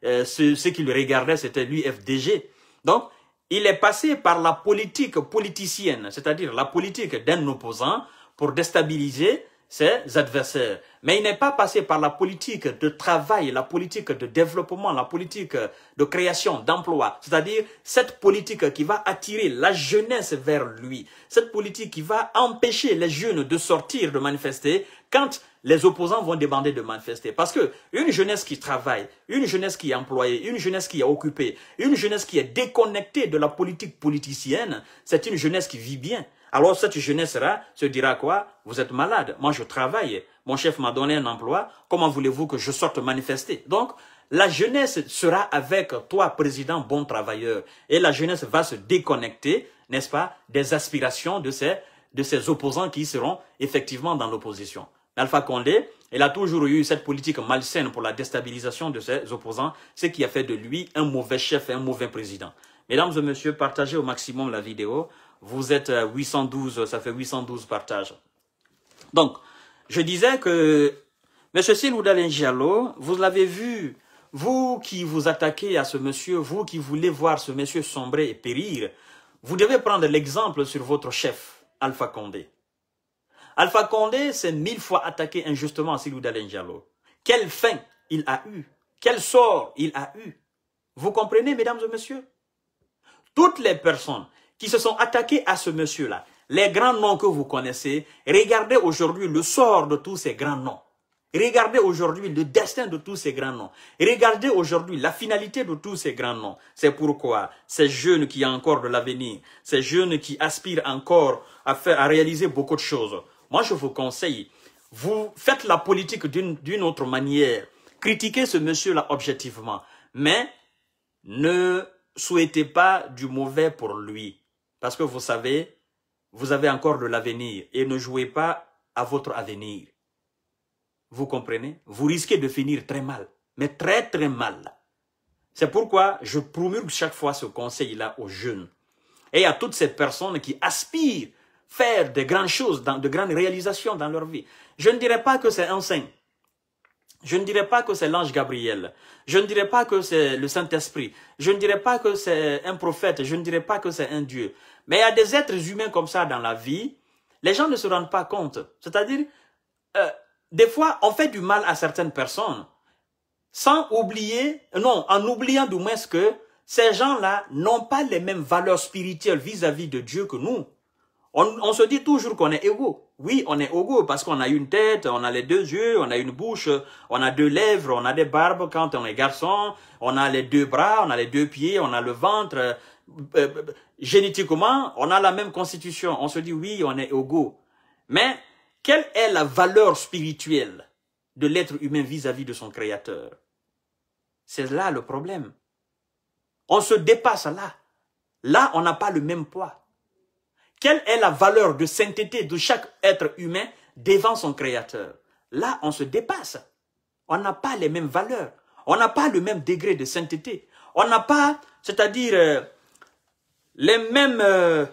Euh, ce, qui le regardait, c'était l'UFDG. Donc, il est passé par la politique politicienne, c'est-à-dire la politique d'un opposant pour déstabiliser ses adversaires. Mais il n'est pas passé par la politique de travail, la politique de développement, la politique de création d'emplois. C'est-à-dire cette politique qui va attirer la jeunesse vers lui. Cette politique qui va empêcher les jeunes de sortir, de manifester, quand les opposants vont demander de manifester. Parce que une jeunesse qui travaille, une jeunesse qui est employée, une jeunesse qui est occupée, une jeunesse qui est déconnectée de la politique politicienne, c'est une jeunesse qui vit bien. Alors cette jeunesse-là se dira quoi Vous êtes malade, moi je travaille mon chef m'a donné un emploi, comment voulez-vous que je sorte manifester Donc, la jeunesse sera avec toi, président bon travailleur. Et la jeunesse va se déconnecter, n'est-ce pas, des aspirations de ces, de opposants qui seront effectivement dans l'opposition. Alpha Condé, il a toujours eu cette politique malsaine pour la déstabilisation de ses opposants, ce qui a fait de lui un mauvais chef et un mauvais président. Mesdames et messieurs, partagez au maximum la vidéo. Vous êtes 812, euh, ça fait 812 partages. Donc, je disais que M. Siloudalin Diallo, vous l'avez vu, vous qui vous attaquez à ce monsieur, vous qui voulez voir ce monsieur sombrer et périr, vous devez prendre l'exemple sur votre chef, Alpha Condé. Alpha Condé s'est mille fois attaqué injustement à Siloudalin Diallo. Quelle fin il a eu Quel sort il a eu Vous comprenez, mesdames et messieurs Toutes les personnes qui se sont attaquées à ce monsieur-là, les grands noms que vous connaissez, regardez aujourd'hui le sort de tous ces grands noms. Regardez aujourd'hui le destin de tous ces grands noms. Regardez aujourd'hui la finalité de tous ces grands noms. C'est pourquoi ces jeunes qui ont encore de l'avenir, ces jeunes qui aspirent encore à, faire, à réaliser beaucoup de choses, moi je vous conseille, vous faites la politique d'une autre manière. Critiquez ce monsieur-là objectivement, mais ne souhaitez pas du mauvais pour lui. Parce que vous savez, vous avez encore de l'avenir et ne jouez pas à votre avenir. Vous comprenez Vous risquez de finir très mal, mais très très mal. C'est pourquoi je promulgue chaque fois ce conseil-là aux jeunes et à toutes ces personnes qui aspirent faire de grandes choses, de grandes réalisations dans leur vie. Je ne dirais pas que c'est un saint. Je ne dirais pas que c'est l'ange Gabriel. Je ne dirais pas que c'est le Saint-Esprit. Je ne dirais pas que c'est un prophète. Je ne dirais pas que c'est un Dieu. Mais il y a des êtres humains comme ça dans la vie, les gens ne se rendent pas compte. C'est-à-dire, euh, des fois, on fait du mal à certaines personnes, sans oublier, non, en oubliant du moins que ces gens-là n'ont pas les mêmes valeurs spirituelles vis-à-vis de Dieu que nous. On, on se dit toujours qu'on est égaux. Oui, on est égaux parce qu'on a une tête, on a les deux yeux, on a une bouche, on a deux lèvres, on a des barbes quand on est garçon, on a les deux bras, on a les deux pieds, on a le ventre, euh, euh, génétiquement, on a la même constitution. On se dit, oui, on est égaux. Mais quelle est la valeur spirituelle de l'être humain vis à -vis de son créateur C'est là le problème. On se dépasse là. Là, on n'a pas le même poids. Quelle est la valeur de sainteté de chaque être humain devant son créateur Là, on se dépasse. On n'a pas les mêmes valeurs. On n'a pas le même degré de sainteté. On n'a pas, c'est-à-dire, euh, les mêmes... Euh,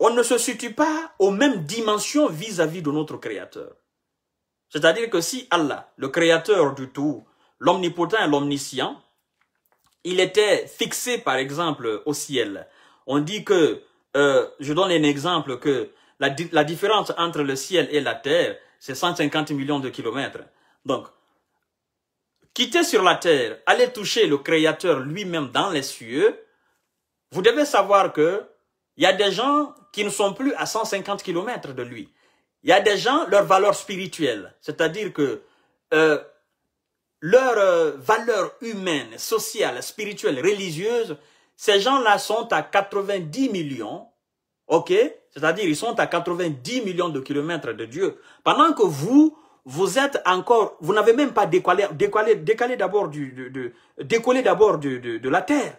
on ne se situe pas aux mêmes dimensions vis-à-vis de notre Créateur. C'est-à-dire que si Allah, le Créateur du tout, l'Omnipotent et l'Omniscient, il était fixé par exemple au ciel, on dit que, euh, je donne un exemple, que la, la différence entre le ciel et la terre, c'est 150 millions de kilomètres. Donc, quitter sur la terre, aller toucher le Créateur lui-même dans les cieux, vous devez savoir que il y a des gens qui ne sont plus à 150 km de lui. Il y a des gens, leur valeur spirituelle, c'est-à-dire que euh, leur euh, valeur humaine, sociale, spirituelle, religieuse, ces gens-là sont à 90 millions, ok C'est-à-dire ils sont à 90 millions de kilomètres de Dieu. Pendant que vous, vous êtes encore, vous n'avez même pas décollé, décalé d'abord du, d'abord de la terre.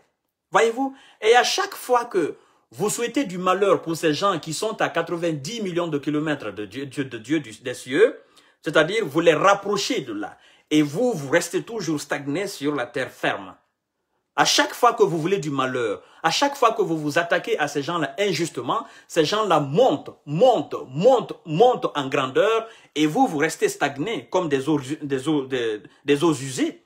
Voyez-vous Et à chaque fois que vous souhaitez du malheur pour ces gens qui sont à 90 millions de kilomètres de Dieu, de Dieu des cieux, c'est-à-dire vous les rapprochez de là, et vous, vous restez toujours stagné sur la terre ferme. À chaque fois que vous voulez du malheur, à chaque fois que vous vous attaquez à ces gens-là injustement, ces gens-là montent, montent, montent, montent en grandeur et vous, vous restez stagné comme des des des eaux usées.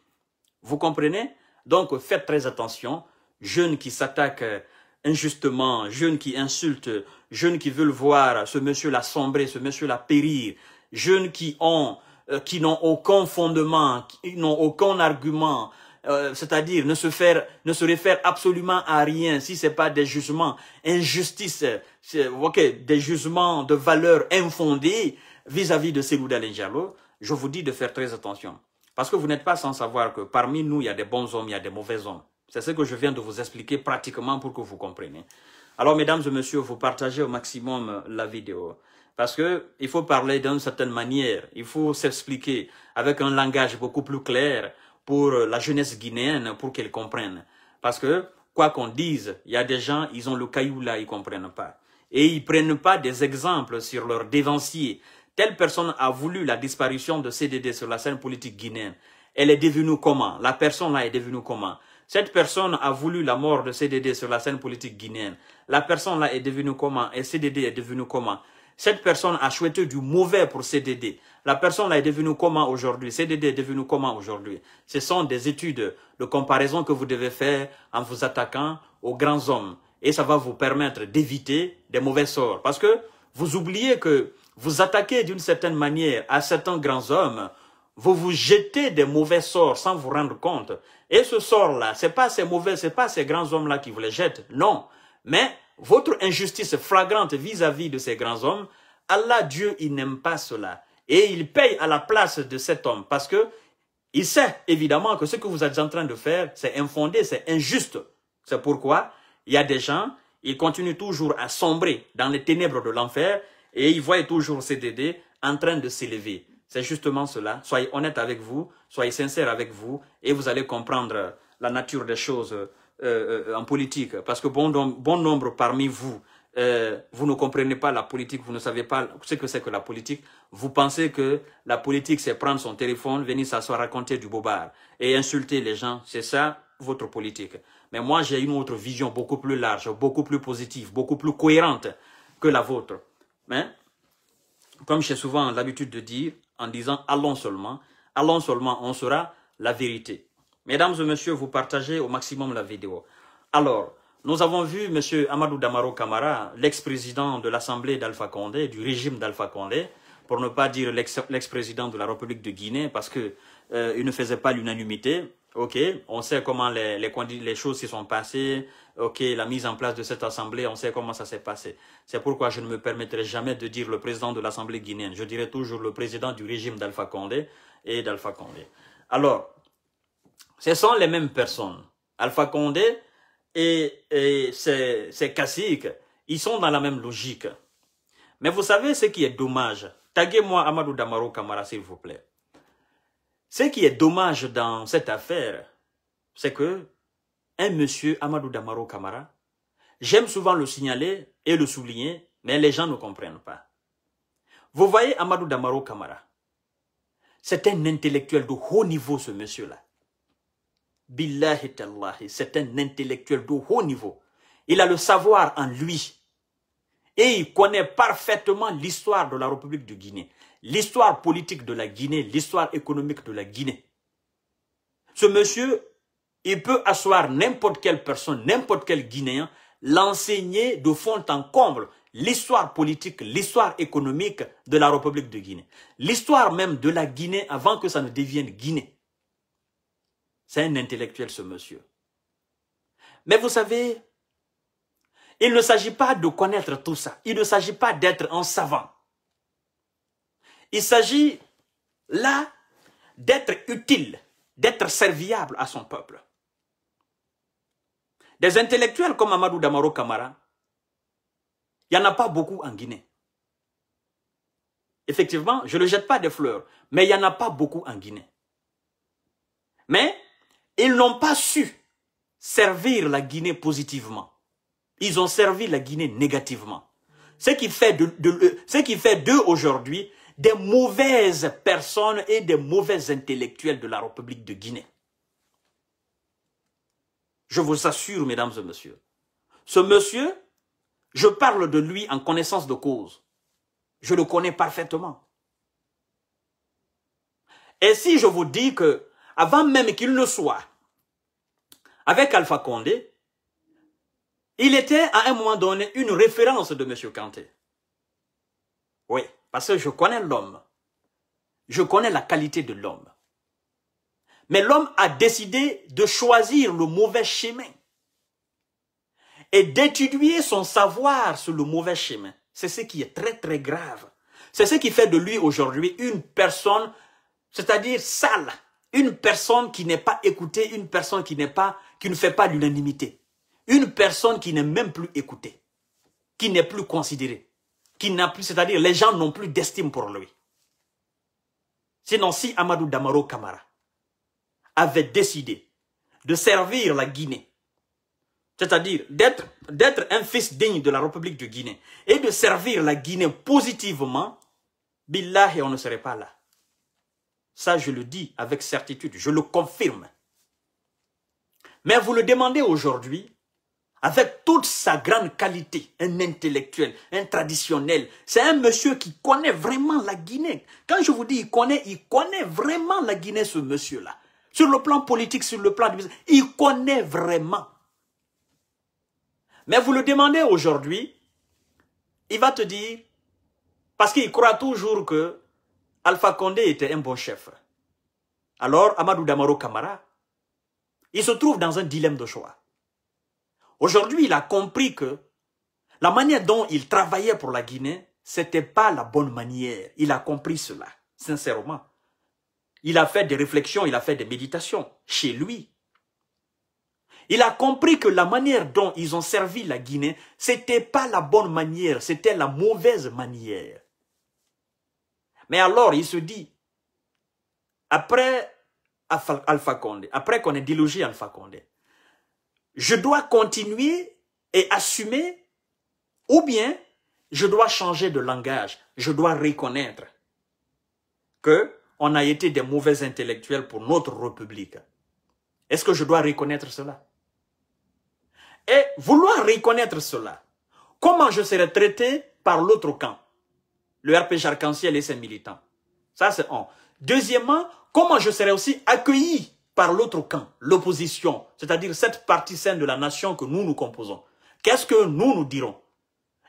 Vous comprenez Donc, faites très attention jeunes qui s'attaquent euh, injustement, jeunes qui insultent, jeunes qui veulent voir ce monsieur la sombrer, ce monsieur la périr, jeunes qui ont euh, qui n'ont aucun fondement, qui n'ont aucun argument, euh, c'est-à-dire ne se faire, ne se réfère absolument à rien si c'est pas des jugements, injustice, ok, des jugements de valeur infondées vis-à-vis de Célou Dalenjalo, je vous dis de faire très attention. Parce que vous n'êtes pas sans savoir que parmi nous, il y a des bons hommes, il y a des mauvais hommes. C'est ce que je viens de vous expliquer pratiquement pour que vous compreniez. Alors, mesdames et messieurs, vous partagez au maximum euh, la vidéo. Parce que il faut parler d'une certaine manière. Il faut s'expliquer avec un langage beaucoup plus clair pour euh, la jeunesse guinéenne, pour qu'elle comprenne. Parce que, quoi qu'on dise, il y a des gens, ils ont le caillou là, ils comprennent pas. Et ils prennent pas des exemples sur leur dévancier. Telle personne a voulu la disparition de CDD sur la scène politique guinéenne. Elle est devenue comment La personne là est devenue comment cette personne a voulu la mort de CDD sur la scène politique guinéenne. La personne-là est devenue comment Et CDD est devenue comment Cette personne a souhaité du mauvais pour CDD. La personne-là est devenue comment aujourd'hui CDD est devenu comment aujourd'hui Ce sont des études de comparaison que vous devez faire en vous attaquant aux grands hommes. Et ça va vous permettre d'éviter des mauvais sorts. Parce que vous oubliez que vous attaquez d'une certaine manière à certains grands hommes, vous vous jetez des mauvais sorts sans vous rendre compte. Et ce sort-là, c'est pas ces mauvais, c'est pas ces grands hommes-là qui vous les jettent. Non. Mais votre injustice flagrante vis-à-vis de ces grands hommes, Allah, Dieu, il n'aime pas cela. Et il paye à la place de cet homme parce que il sait évidemment que ce que vous êtes en train de faire, c'est infondé, c'est injuste. C'est pourquoi il y a des gens, ils continuent toujours à sombrer dans les ténèbres de l'enfer et ils voient toujours ces dédés en train de s'élever. C'est justement cela. Soyez honnête avec vous, soyez sincère avec vous, et vous allez comprendre la nature des choses euh, euh, en politique. Parce que bon, nombre parmi vous, euh, vous ne comprenez pas la politique, vous ne savez pas ce que c'est que la politique. Vous pensez que la politique, c'est prendre son téléphone, venir s'asseoir, raconter du bobard et insulter les gens. C'est ça votre politique. Mais moi, j'ai une autre vision beaucoup plus large, beaucoup plus positive, beaucoup plus cohérente que la vôtre. Mais, comme j'ai souvent l'habitude de dire, en disant allons seulement, allons seulement, on sera la vérité. Mesdames et messieurs, vous partagez au maximum la vidéo. Alors, nous avons vu M. Amadou Damaro Kamara, l'ex-président de l'Assemblée d'Alpha Condé, du régime d'Alpha Condé, pour ne pas dire l'ex-président de la République de Guinée, parce qu'il euh, ne faisait pas l'unanimité. OK, on sait comment les, choses se sont passées. OK, la mise en place de cette assemblée, on sait comment ça s'est passé. C'est pourquoi je ne me permettrai jamais de dire le président de l'Assemblée guinéenne. Je dirai toujours le président du régime d'Alpha Condé et d'Alpha Condé. Alors, ce sont les mêmes personnes. Alpha Condé et, ses, ses caciques, ils sont dans la même logique. Mais vous savez ce qui est dommage Taguez-moi Amadou Damaro Kamara, s'il vous plaît. Ce qui est dommage dans cette affaire, c'est que un monsieur Amadou Damaro Kamara, j'aime souvent le signaler et le souligner, mais les gens ne comprennent pas. Vous voyez Amadou Damaro Kamara, c'est un intellectuel de haut niveau ce monsieur-là. Billahi c'est un intellectuel de haut niveau. Il a le savoir en lui. Et il connaît parfaitement l'histoire de la République de Guinée l'histoire politique de la Guinée, l'histoire économique de la Guinée. Ce monsieur, il peut asseoir n'importe quelle personne, n'importe quel Guinéen, l'enseigner de fond en comble l'histoire politique, l'histoire économique de la République de Guinée. L'histoire même de la Guinée avant que ça ne devienne Guinée. C'est un intellectuel ce monsieur. Mais vous savez, il ne s'agit pas de connaître tout ça. Il ne s'agit pas d'être un savant. Il s'agit là d'être utile, d'être serviable à son peuple. Des intellectuels comme Amadou Damaro Kamara, il n'y en a pas beaucoup en Guinée. Effectivement, je ne jette pas des fleurs, mais il n'y en a pas beaucoup en Guinée. Mais ils n'ont pas su servir la Guinée positivement. Ils ont servi la Guinée négativement. Ce qui fait, ce qui fait d'eux aujourd'hui des mauvaises personnes et des mauvais intellectuels de la République de Guinée. Je vous assure, mesdames et messieurs, ce monsieur, je parle de lui en connaissance de cause. Je le connais parfaitement. Et si je vous dis que, avant même qu'il ne soit avec Alpha Condé, il était à un moment donné une référence de M. Kanté. Oui. Parce que je connais l'homme. Je connais la qualité de l'homme. Mais l'homme a décidé de choisir le mauvais chemin et d'étudier son savoir sur le mauvais chemin. C'est ce qui est très très grave. C'est ce qui fait de lui aujourd'hui une personne, c'est-à-dire sale, une personne qui n'est pas écoutée, une personne qui n'est pas, qui ne fait pas l'unanimité, une personne qui n'est même plus écoutée, qui n'est plus considérée n'a plus, c'est-à-dire les gens n'ont plus d'estime pour lui. Sinon, si Amadou Damaro Kamara avait décidé de servir la Guinée, c'est-à-dire d'être un fils digne de la République de Guinée et de servir la Guinée positivement, et on ne serait pas là. Ça, je le dis avec certitude, je le confirme. Mais vous le demandez aujourd'hui, avec toute sa grande qualité, un intellectuel, un traditionnel. C'est un monsieur qui connaît vraiment la Guinée. Quand je vous dis il connaît, il connaît vraiment la Guinée, ce monsieur-là. Sur le plan politique, sur le plan du business, il connaît vraiment. Mais vous le demandez aujourd'hui, il va te dire, parce qu'il croit toujours que Alpha Condé était un bon chef. Alors, Amadou Damaro Kamara, il se trouve dans un dilemme de choix. Aujourd'hui, il a compris que la manière dont il travaillait pour la Guinée, c'était pas la bonne manière. Il a compris cela, sincèrement. Il a fait des réflexions, il a fait des méditations chez lui. Il a compris que la manière dont ils ont servi la Guinée, c'était pas la bonne manière, c'était la mauvaise manière. Mais alors, il se dit, après Alpha Condé, après qu'on ait délogé Alpha Condé, je dois continuer et assumer ou bien je dois changer de langage, je dois reconnaître que on a été des mauvais intellectuels pour notre République. Est-ce que je dois reconnaître cela Et vouloir reconnaître cela, comment je serai traité par l'autre camp, le RPG Arc-en-Ciel et ses militants Ça, c'est un. Deuxièmement, comment je serai aussi accueilli par l'autre camp, l'opposition, c'est-à-dire cette partie saine de la nation que nous nous composons. Qu'est-ce que nous nous dirons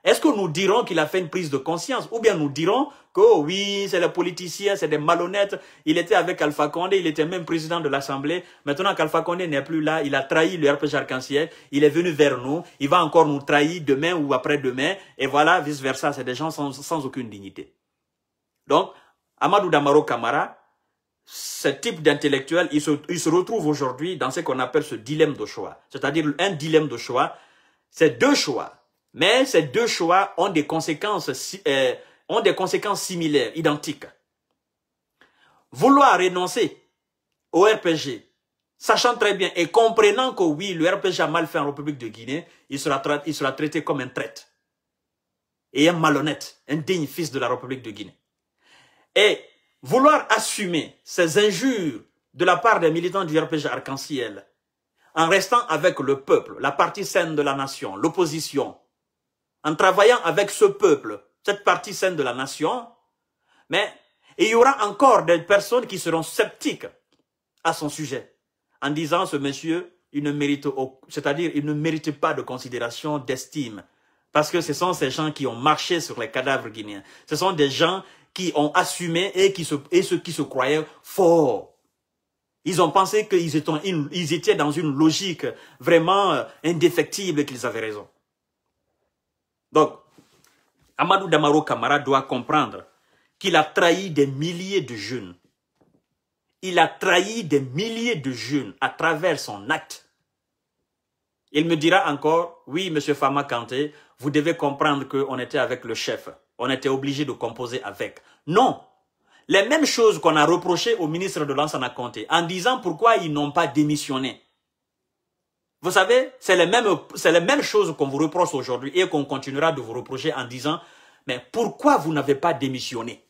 Est-ce que nous dirons qu'il a fait une prise de conscience Ou bien nous dirons que oh oui, c'est les politiciens, c'est des malhonnêtes, il était avec Alpha Condé, il était même président de l'Assemblée. Maintenant qu'Alpha Condé n'est plus là, il a trahi le RPG Arc-en-Ciel, il est venu vers nous, il va encore nous trahir demain ou après-demain, et voilà, vice-versa, c'est des gens sans, sans aucune dignité. Donc, Amadou Damaro Kamara, ce type d'intellectuel, il se, retrouve aujourd'hui dans ce qu'on appelle ce dilemme de choix. C'est-à-dire un dilemme de choix, c'est deux choix. Mais ces deux choix ont des conséquences, euh, ont des conséquences similaires, identiques. Vouloir renoncer au RPG, sachant très bien et comprenant que oui, le RPG a mal fait en République de Guinée, il sera, il traité comme un traître et un malhonnête, un digne fils de la République de Guinée. Et vouloir assumer ces injures de la part des militants du RPG Arc-en-Ciel, en restant avec le peuple, la partie saine de la nation, l'opposition, en travaillant avec ce peuple, cette partie saine de la nation, mais il y aura encore des personnes qui seront sceptiques à son sujet, en disant ce monsieur, il ne mérite, c'est-à-dire il ne mérite pas de considération, d'estime, parce que ce sont ces gens qui ont marché sur les cadavres guinéens. Ce sont des gens qui ont assumé et, qui et ceux qui se croyaient forts. Ils ont pensé qu'ils étaient, ils étaient dans une logique vraiment euh, indéfectible et qu'ils avaient raison. Donc, Amadou Damaro Kamara doit comprendre qu'il a trahi des milliers de jeunes. Il a trahi des milliers de jeunes à travers son acte. Il me dira encore, oui, Monsieur Fama Kanté, vous devez comprendre qu'on était avec le chef on était obligé de composer avec. Non, les mêmes choses qu'on a reprochées au ministre de a compté en disant pourquoi ils n'ont pas démissionné. Vous savez, c'est les mêmes, c'est les mêmes choses qu'on vous reproche aujourd'hui et qu'on continuera de vous reprocher en disant, mais pourquoi vous n'avez pas démissionné?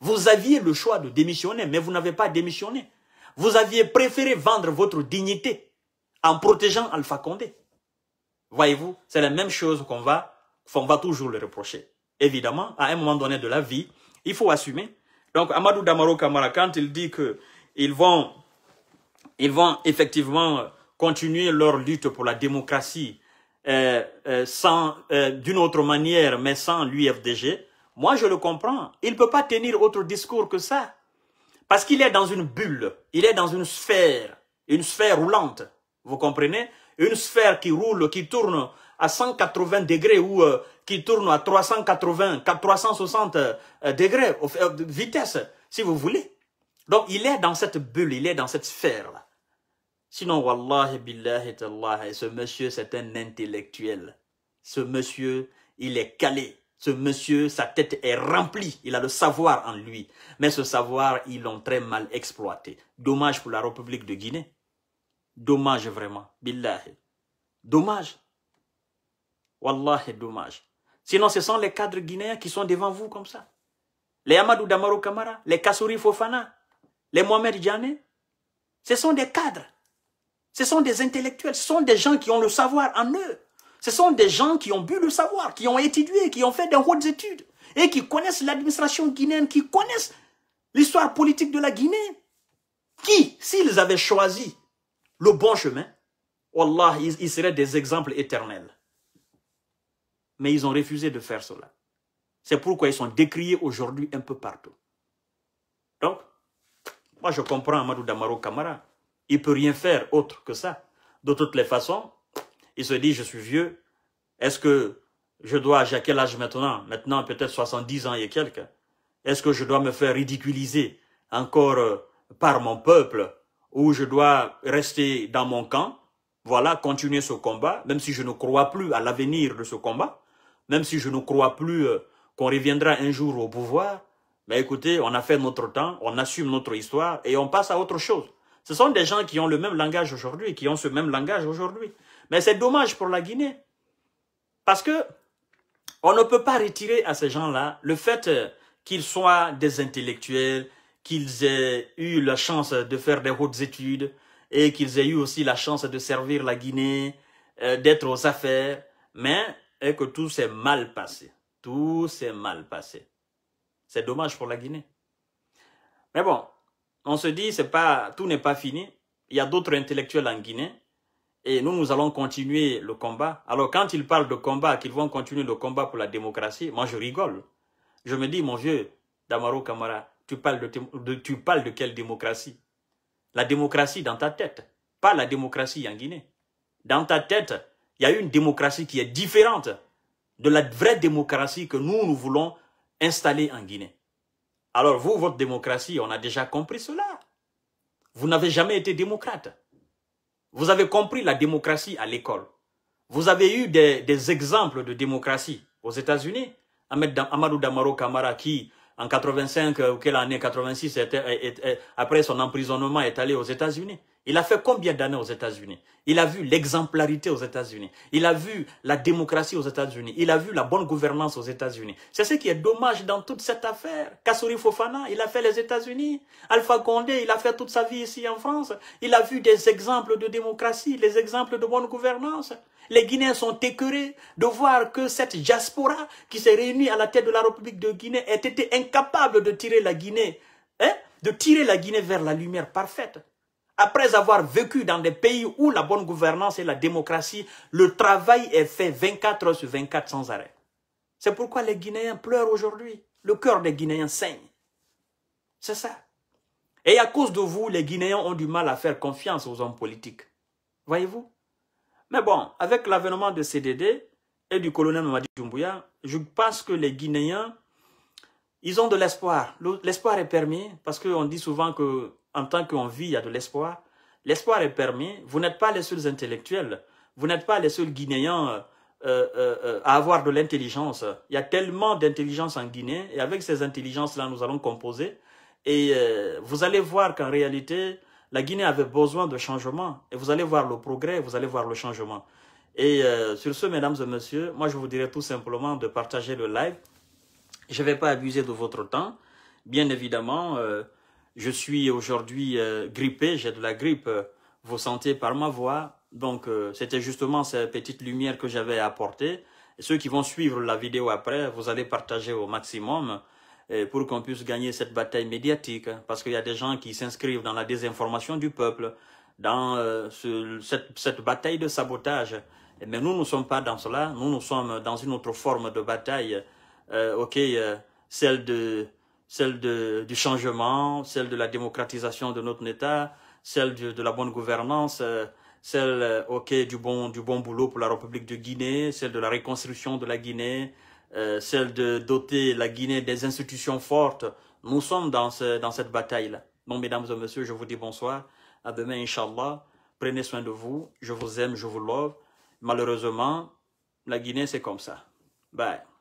Vous aviez le choix de démissionner, mais vous n'avez pas démissionné. Vous aviez préféré vendre votre dignité en protégeant Alpha Condé. Voyez-vous, c'est la même chose qu'on va, qu'on va toujours le reprocher évidemment, à un moment donné de la vie, il faut assumer. Donc, Amadou Damaro Kamara, quand il dit qu'ils vont, ils vont effectivement euh, continuer leur lutte pour la démocratie euh, euh, sans d'une autre manière, mais sans l'UFDG, moi je le comprends. Il ne peut pas tenir autre discours que ça. Parce qu'il est dans une bulle, il est dans une sphère, une sphère roulante. Vous comprenez Une sphère qui roule, qui tourne à 180 degrés ou euh, qui tourne à 380, 360 euh, degrés, euh, vitesse, si vous voulez. Donc, il est dans cette bulle, il est dans cette sphère-là. Sinon, wallahi billahi et ce monsieur, c'est un intellectuel. Ce monsieur, il est calé. Ce monsieur, sa tête est remplie. Il a le savoir en lui. Mais ce savoir, ils l'ont très mal exploité. Dommage pour la République de Guinée. Dommage vraiment. Billahi. Dommage. Wallah, dommage. Sinon, ce sont les cadres guinéens qui sont devant vous comme ça. Les Amadou Damaro Kamara, les Kassouri Fofana, les Mohamed Djane. Ce sont des cadres. Ce sont des intellectuels. Ce sont des gens qui ont le savoir en eux. Ce sont des gens qui ont bu le savoir, qui ont étudié, qui ont fait des hautes études et qui connaissent l'administration guinéenne, qui connaissent l'histoire politique de la Guinée. Qui, s'ils avaient choisi le bon chemin, Wallah, ils seraient des exemples éternels mais ils ont refusé de faire cela. C'est pourquoi ils sont décriés aujourd'hui un peu partout. Donc, moi je comprends Amadou Damaro Kamara. Il ne peut rien faire autre que ça. De toutes les façons, il se dit, je suis vieux. Est-ce que je dois, à quel âge maintenant Maintenant, peut-être 70 ans et quelques. Est-ce que je dois me faire ridiculiser encore euh, par mon peuple ou je dois rester dans mon camp voilà, continuer ce combat, même si je ne crois plus à l'avenir de ce combat, même si je ne crois plus euh, qu'on reviendra un jour au pouvoir, mais écoutez, on a fait notre temps, on assume notre histoire et on passe à autre chose. Ce sont des gens qui ont le même langage aujourd'hui, qui ont ce même langage aujourd'hui. Mais c'est dommage pour la Guinée. Parce que on ne peut pas retirer à ces gens-là le fait euh, qu'ils soient des intellectuels, qu'ils aient eu la chance de faire des hautes études, et qu'ils aient eu aussi la chance de servir la Guinée, euh, d'être aux affaires, mais et que tout s'est mal passé. Tout s'est mal passé. C'est dommage pour la Guinée. Mais bon, on se dit, c'est pas, tout n'est pas fini. Il y a d'autres intellectuels en Guinée et nous, nous allons continuer le combat. Alors, quand ils parlent de combat, qu'ils vont continuer le combat pour la démocratie, moi, je rigole. Je me dis, mon vieux, Damaro Camara, tu parles de, tu parles de quelle démocratie la démocratie dans ta tête, pas la démocratie en Guinée. Dans ta tête, il y a une démocratie qui est différente de la vraie démocratie que nous, nous voulons installer en Guinée. Alors vous, votre démocratie, on a déjà compris cela. Vous n'avez jamais été démocrate. Vous avez compris la démocratie à l'école. Vous avez eu des, exemples de démocratie aux États-Unis. Amadou Damaro Kamara qui en 85 ou quelle année 86 était, après son emprisonnement est allé aux États-Unis il a fait combien d'années aux États-Unis Il a vu l'exemplarité aux États-Unis. Il a vu la démocratie aux États-Unis. Il a vu la bonne gouvernance aux États-Unis. C'est ce qui est dommage dans toute cette affaire. Kassouri Fofana, il a fait les États-Unis. Alpha Condé, il a fait toute sa vie ici en France. Il a vu des exemples de démocratie, les exemples de bonne gouvernance. Les Guinéens sont écœurés de voir que cette diaspora qui s'est réunie à la tête de la République de Guinée ait été incapable de tirer la Guinée, hein, de tirer la Guinée vers la lumière parfaite. Après avoir vécu dans des pays où la bonne gouvernance et la démocratie, le travail est fait 24 heures sur 24 sans arrêt. C'est pourquoi les Guinéens pleurent aujourd'hui. Le cœur des Guinéens saigne. C'est ça. Et à cause de vous, les Guinéens ont du mal à faire confiance aux hommes politiques. Voyez-vous Mais bon, avec l'avènement de CDD et du colonel Mamadi Doumbouya, je pense que les Guinéens, ils ont de l'espoir. L'espoir est permis parce qu'on dit souvent que en tant qu'on vit, il y a de l'espoir. L'espoir est permis. Vous n'êtes pas les seuls intellectuels. Vous n'êtes pas les seuls Guinéens euh, euh, euh, à avoir de l'intelligence. Il y a tellement d'intelligence en Guinée. Et avec ces intelligences-là, nous allons composer. Et vous allez voir qu'en réalité, la Guinée avait besoin de changement. Et vous allez voir le progrès, vous allez voir le changement. Et sur ce, mesdames et messieurs, moi, je vous dirais tout simplement de partager le live. Je ne vais pas abuser de votre temps. Bien évidemment, euh, je suis aujourd'hui euh, grippé, j'ai de la grippe. Euh, vous sentez par ma voix. Donc, euh, c'était justement cette petite lumière que j'avais apportée. Et ceux qui vont suivre la vidéo après, vous allez partager au maximum pour qu'on puisse gagner cette bataille médiatique. Parce qu'il y a des gens qui s'inscrivent dans la désinformation du peuple, dans cette, bataille de sabotage. Mais nous ne sommes pas dans cela. Nous, nous sommes dans une autre forme de bataille, ok, celle de celle du changement, celle de la démocratisation de notre État, celle de, la bonne gouvernance, euh, celle euh, ok du bon du bon boulot pour la République de Guinée, celle de la reconstruction de la Guinée, euh, celle de doter la Guinée des institutions fortes. Nous sommes dans dans cette bataille là. Donc mesdames et messieurs, je vous dis bonsoir. À demain inchallah. Prenez soin de vous. Je vous aime, je vous love. Malheureusement, la Guinée c'est comme ça. Bye.